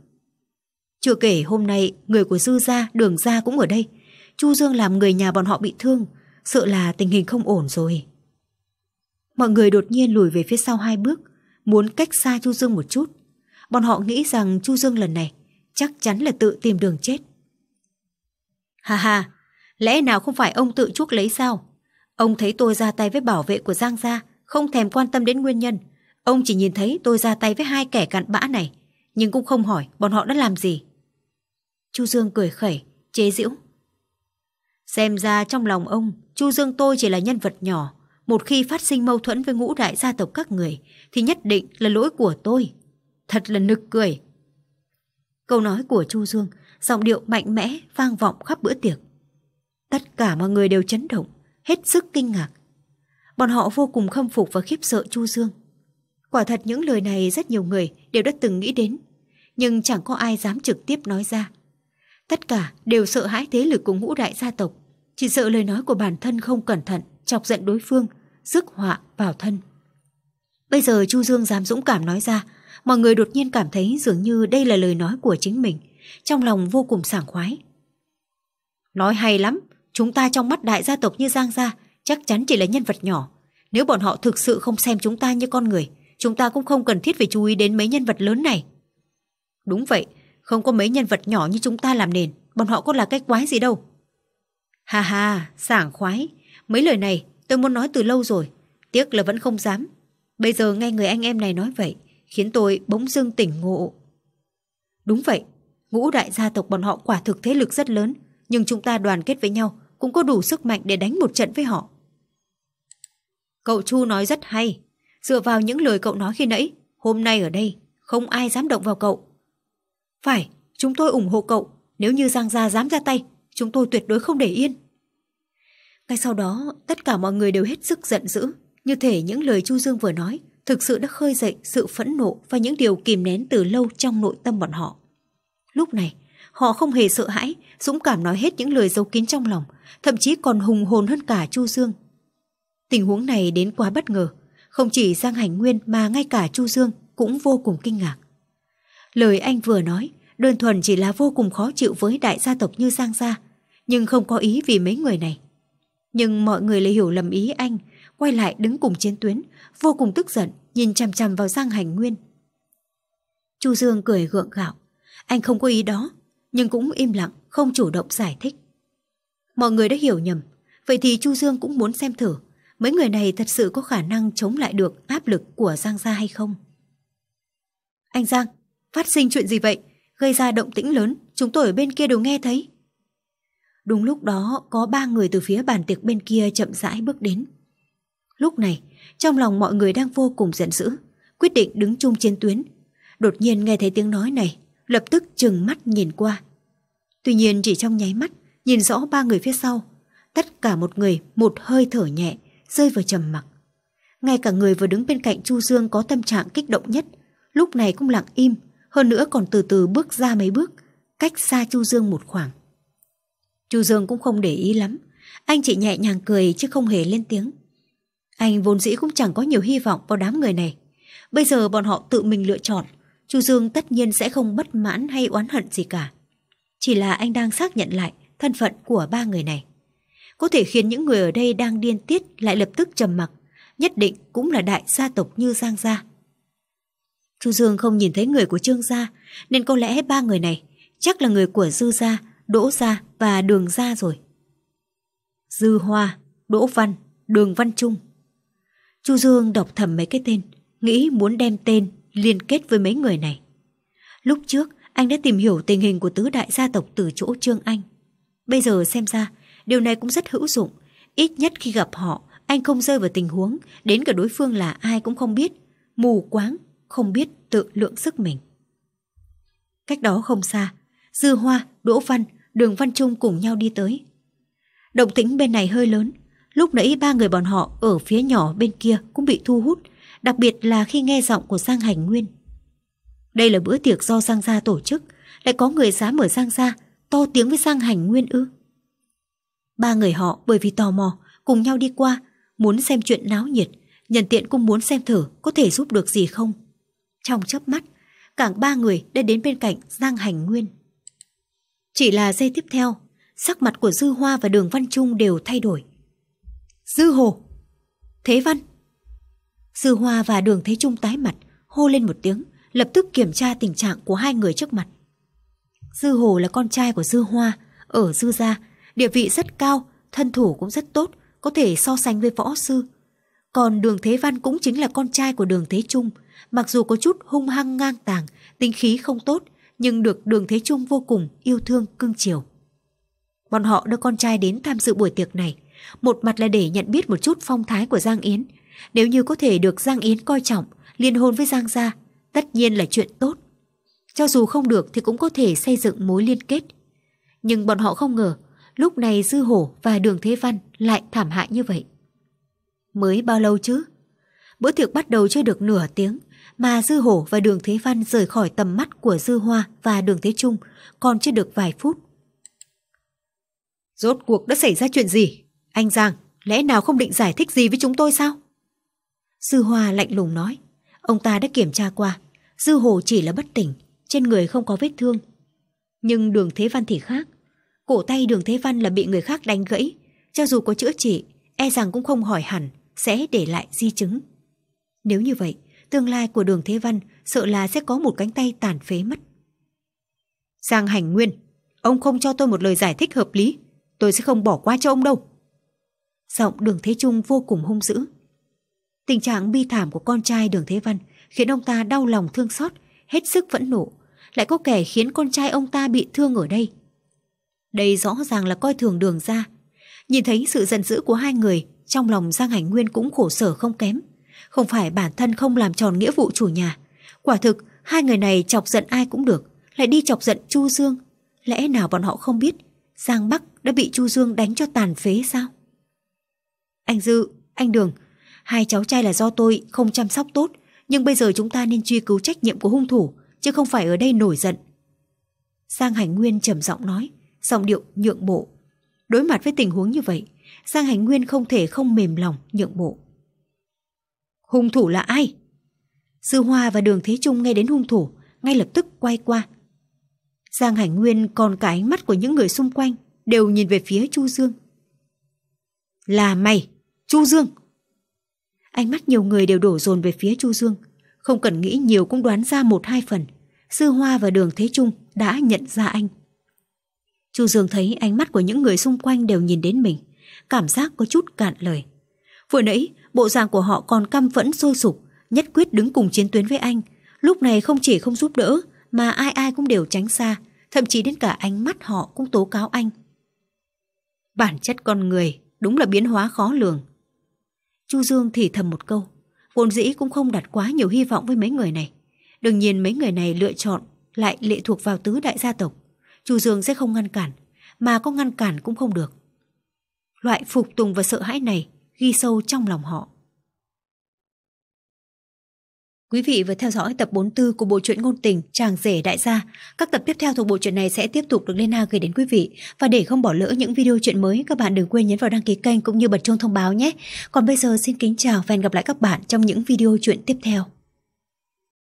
Chưa kể hôm nay người của Dư Gia, Đường Gia cũng ở đây. Chu Dương làm người nhà bọn họ bị thương, sợ là tình hình không ổn rồi. Mọi người đột nhiên lùi về phía sau hai bước, muốn cách xa Chu Dương một chút. Bọn họ nghĩ rằng Chu Dương lần này chắc chắn là tự tìm đường chết. ha ha Lẽ nào không phải ông tự chuốc lấy sao? Ông thấy tôi ra tay với bảo vệ của Giang Gia, không thèm quan tâm đến nguyên nhân. Ông chỉ nhìn thấy tôi ra tay với hai kẻ cặn bã này, nhưng cũng không hỏi bọn họ đã làm gì. Chu Dương cười khẩy, chế giễu. Xem ra trong lòng ông, Chu Dương tôi chỉ là nhân vật nhỏ. Một khi phát sinh mâu thuẫn với ngũ đại gia tộc các người, thì nhất định là lỗi của tôi. Thật là nực cười. Câu nói của Chu Dương, giọng điệu mạnh mẽ vang vọng khắp bữa tiệc. Tất cả mọi người đều chấn động, hết sức kinh ngạc. Bọn họ vô cùng khâm phục và khiếp sợ Chu Dương. Quả thật những lời này rất nhiều người đều đã từng nghĩ đến, nhưng chẳng có ai dám trực tiếp nói ra. Tất cả đều sợ hãi thế lực của ngũ đại gia tộc, chỉ sợ lời nói của bản thân không cẩn thận, chọc giận đối phương, rước họa vào thân. Bây giờ Chu Dương dám dũng cảm nói ra, mọi người đột nhiên cảm thấy dường như đây là lời nói của chính mình, trong lòng vô cùng sảng khoái. Nói hay lắm, Chúng ta trong mắt đại gia tộc như Giang Gia chắc chắn chỉ là nhân vật nhỏ. Nếu bọn họ thực sự không xem chúng ta như con người, chúng ta cũng không cần thiết phải chú ý đến mấy nhân vật lớn này. Đúng vậy, không có mấy nhân vật nhỏ như chúng ta làm nền, bọn họ có là cái quái gì đâu. Hà hà, sảng khoái, mấy lời này tôi muốn nói từ lâu rồi, tiếc là vẫn không dám. Bây giờ nghe người anh em này nói vậy, khiến tôi bỗng dưng tỉnh ngộ. Đúng vậy, ngũ đại gia tộc bọn họ quả thực thế lực rất lớn, nhưng chúng ta đoàn kết với nhau cũng có đủ sức mạnh để đánh một trận với họ. Cậu Chu nói rất hay, dựa vào những lời cậu nói khi nãy, hôm nay ở đây không ai dám động vào cậu. Phải, chúng tôi ủng hộ cậu, nếu như Giang Gia dám ra tay, chúng tôi tuyệt đối không để yên. Ngay sau đó, tất cả mọi người đều hết sức giận dữ, như thể những lời Chu Dương vừa nói thực sự đã khơi dậy sự phẫn nộ và những điều kìm nén từ lâu trong nội tâm bọn họ. Lúc này, Họ không hề sợ hãi, dũng cảm nói hết những lời giấu kín trong lòng, thậm chí còn hùng hồn hơn cả Chu Dương. Tình huống này đến quá bất ngờ, không chỉ Giang Hành Nguyên mà ngay cả Chu Dương cũng vô cùng kinh ngạc. Lời anh vừa nói, đơn thuần chỉ là vô cùng khó chịu với đại gia tộc như Giang gia, nhưng không có ý vì mấy người này. Nhưng mọi người lại hiểu lầm ý anh, quay lại đứng cùng chiến tuyến, vô cùng tức giận, nhìn chằm chằm vào Giang Hành Nguyên. Chu Dương cười gượng gạo, anh không có ý đó, nhưng cũng im lặng, không chủ động giải thích. Mọi người đã hiểu nhầm, vậy thì Chu Dương cũng muốn xem thử mấy người này thật sự có khả năng chống lại được áp lực của Giang Gia hay không. Anh Giang, phát sinh chuyện gì vậy? Gây ra động tĩnh lớn, chúng tôi ở bên kia đều nghe thấy. Đúng lúc đó có ba người từ phía bàn tiệc bên kia chậm rãi bước đến. Lúc này, trong lòng mọi người đang vô cùng giận dữ, quyết định đứng chung chiến tuyến. Đột nhiên nghe thấy tiếng nói này, lập tức chừng mắt nhìn qua. Tuy nhiên chỉ trong nháy mắt, nhìn rõ ba người phía sau, tất cả một người một hơi thở nhẹ, rơi vào trầm mặc. Ngay cả người vừa đứng bên cạnh Chu Dương có tâm trạng kích động nhất, lúc này cũng lặng im, hơn nữa còn từ từ bước ra mấy bước, cách xa Chu Dương một khoảng. Chu Dương cũng không để ý lắm, anh chỉ nhẹ nhàng cười chứ không hề lên tiếng. Anh vốn dĩ cũng chẳng có nhiều hy vọng vào đám người này. Bây giờ bọn họ tự mình lựa chọn Chu Dương tất nhiên sẽ không bất mãn hay oán hận gì cả. Chỉ là anh đang xác nhận lại thân phận của ba người này. Có thể khiến những người ở đây đang điên tiết lại lập tức trầm mặc, nhất định cũng là đại gia tộc như Giang Gia. Chu Dương không nhìn thấy người của Trương Gia, nên có lẽ ba người này chắc là người của Dư Gia, Đỗ Gia và Đường Gia rồi. Dư Hoa, Đỗ Văn, Đường Văn Trung. Chu Dương đọc thầm mấy cái tên, nghĩ muốn đem tên liên kết với mấy người này. Lúc trước, anh đã tìm hiểu tình hình của tứ đại gia tộc từ chỗ Trương Anh. Bây giờ xem ra, điều này cũng rất hữu dụng. Ít nhất khi gặp họ, anh không rơi vào tình huống đến cả đối phương là ai cũng không biết, mù quáng, không biết tự lượng sức mình. Cách đó không xa, Dư Hoa, Đỗ Văn, Đường Văn Trung cùng nhau đi tới. Động tĩnh bên này hơi lớn, lúc nãy ba người bọn họ ở phía nhỏ bên kia cũng bị thu hút đặc biệt là khi nghe giọng của Giang Hành Nguyên. Đây là bữa tiệc do Giang Gia tổ chức, lại có người dám mở Giang Gia, to tiếng với Giang Hành Nguyên ư. Ba người họ bởi vì tò mò, cùng nhau đi qua, muốn xem chuyện náo nhiệt, nhân tiện cũng muốn xem thử có thể giúp được gì không. Trong chớp mắt, cả ba người đã đến bên cạnh Giang Hành Nguyên. Chỉ là giây tiếp theo, sắc mặt của Dư Hoa và Đường Văn Trung đều thay đổi. Dư Hồ! Thế Văn! Sư Hoa và Đường Thế Trung tái mặt, hô lên một tiếng, lập tức kiểm tra tình trạng của hai người trước mặt. Sư Hồ là con trai của Sư Hoa, ở Sư Gia, địa vị rất cao, thân thủ cũng rất tốt, có thể so sánh với võ sư. Còn Đường Thế Văn cũng chính là con trai của Đường Thế Trung, mặc dù có chút hung hăng ngang tàng, tính khí không tốt, nhưng được Đường Thế Trung vô cùng yêu thương cưng chiều. Bọn họ đưa con trai đến tham dự buổi tiệc này, một mặt là để nhận biết một chút phong thái của Giang Yến – nếu như có thể được Giang Yến coi trọng, liên hôn với Giang Gia, tất nhiên là chuyện tốt. Cho dù không được thì cũng có thể xây dựng mối liên kết. Nhưng bọn họ không ngờ, lúc này Dư Hổ và Đường Thế Văn lại thảm hại như vậy. Mới bao lâu chứ? Bữa tiệc bắt đầu chưa được nửa tiếng, mà Dư Hổ và Đường Thế Văn rời khỏi tầm mắt của Dư Hoa và Đường Thế Trung còn chưa được vài phút. Rốt cuộc đã xảy ra chuyện gì? Anh Giang, lẽ nào không định giải thích gì với chúng tôi sao? Sư Hoa lạnh lùng nói. Ông ta đã kiểm tra qua. Dư Hồ chỉ là bất tỉnh, trên người không có vết thương. Nhưng đường Thế Văn thì khác. Cổ tay đường Thế Văn là bị người khác đánh gãy. Cho dù có chữa trị, e rằng cũng không hỏi hẳn, sẽ để lại di chứng. Nếu như vậy, tương lai của đường Thế Văn sợ là sẽ có một cánh tay tàn phế mất. Giang Hành Nguyên, ông không cho tôi một lời giải thích hợp lý, tôi sẽ không bỏ qua cho ông đâu. Giọng đường Thế Trung vô cùng hung dữ. Tình trạng bi thảm của con trai Đường Thế Văn khiến ông ta đau lòng thương xót, hết sức phẫn nộ. Lại có kẻ khiến con trai ông ta bị thương ở đây. Đây rõ ràng là coi thường đường ra. Nhìn thấy sự giận dữ của hai người, trong lòng Giang Hành Nguyên cũng khổ sở không kém. Không phải bản thân không làm tròn nghĩa vụ chủ nhà. Quả thực, hai người này chọc giận ai cũng được, lại đi chọc giận Chu Dương. Lẽ nào bọn họ không biết Giang Bắc đã bị Chu Dương đánh cho tàn phế sao? Anh Dư, anh Đường, Hai cháu trai là do tôi không chăm sóc tốt, nhưng bây giờ chúng ta nên truy cứu trách nhiệm của hung thủ, chứ không phải ở đây nổi giận. Giang Hành Nguyên trầm giọng nói, giọng điệu nhượng bộ. Đối mặt với tình huống như vậy, Giang Hành Nguyên không thể không mềm lòng nhượng bộ. Hung thủ là ai? Sư Hoa và Đường Thế Trung nghe đến hung thủ, ngay lập tức quay qua. Giang Hành Nguyên còn cả ánh mắt của những người xung quanh đều nhìn về phía Chu Dương. Là mày, Chu Dương! Ánh mắt nhiều người đều đổ dồn về phía Chu Dương. Không cần nghĩ nhiều cũng đoán ra một hai phần. Sư Hoa và Đường Thế Trung đã nhận ra anh. Chu Dương thấy ánh mắt của những người xung quanh đều nhìn đến mình. Cảm giác có chút cạn lời. Vừa nãy, bộ dạng của họ còn căm phẫn sôi sục, nhất quyết đứng cùng chiến tuyến với anh. Lúc này không chỉ không giúp đỡ, mà ai ai cũng đều tránh xa, thậm chí đến cả ánh mắt họ cũng tố cáo anh. Bản chất con người đúng là biến hóa khó lường, Chu Dương thì thầm một câu, vốn dĩ cũng không đặt quá nhiều hy vọng với mấy người này. Đương nhiên mấy người này lựa chọn lại lệ thuộc vào tứ đại gia tộc. Chu Dương sẽ không ngăn cản, mà có ngăn cản cũng không được. Loại phục tùng và sợ hãi này ghi sâu trong lòng họ. Quý vị vừa theo dõi tập 44 của bộ truyện ngôn tình Chàng rể đại gia. Các tập tiếp theo thuộc bộ truyện này sẽ tiếp tục được Lena gửi đến quý vị. Và để không bỏ lỡ những video truyện mới, các bạn đừng quên nhấn vào đăng ký kênh cũng như bật chuông thông báo nhé. Còn bây giờ xin kính chào và hẹn gặp lại các bạn trong những video truyện tiếp theo.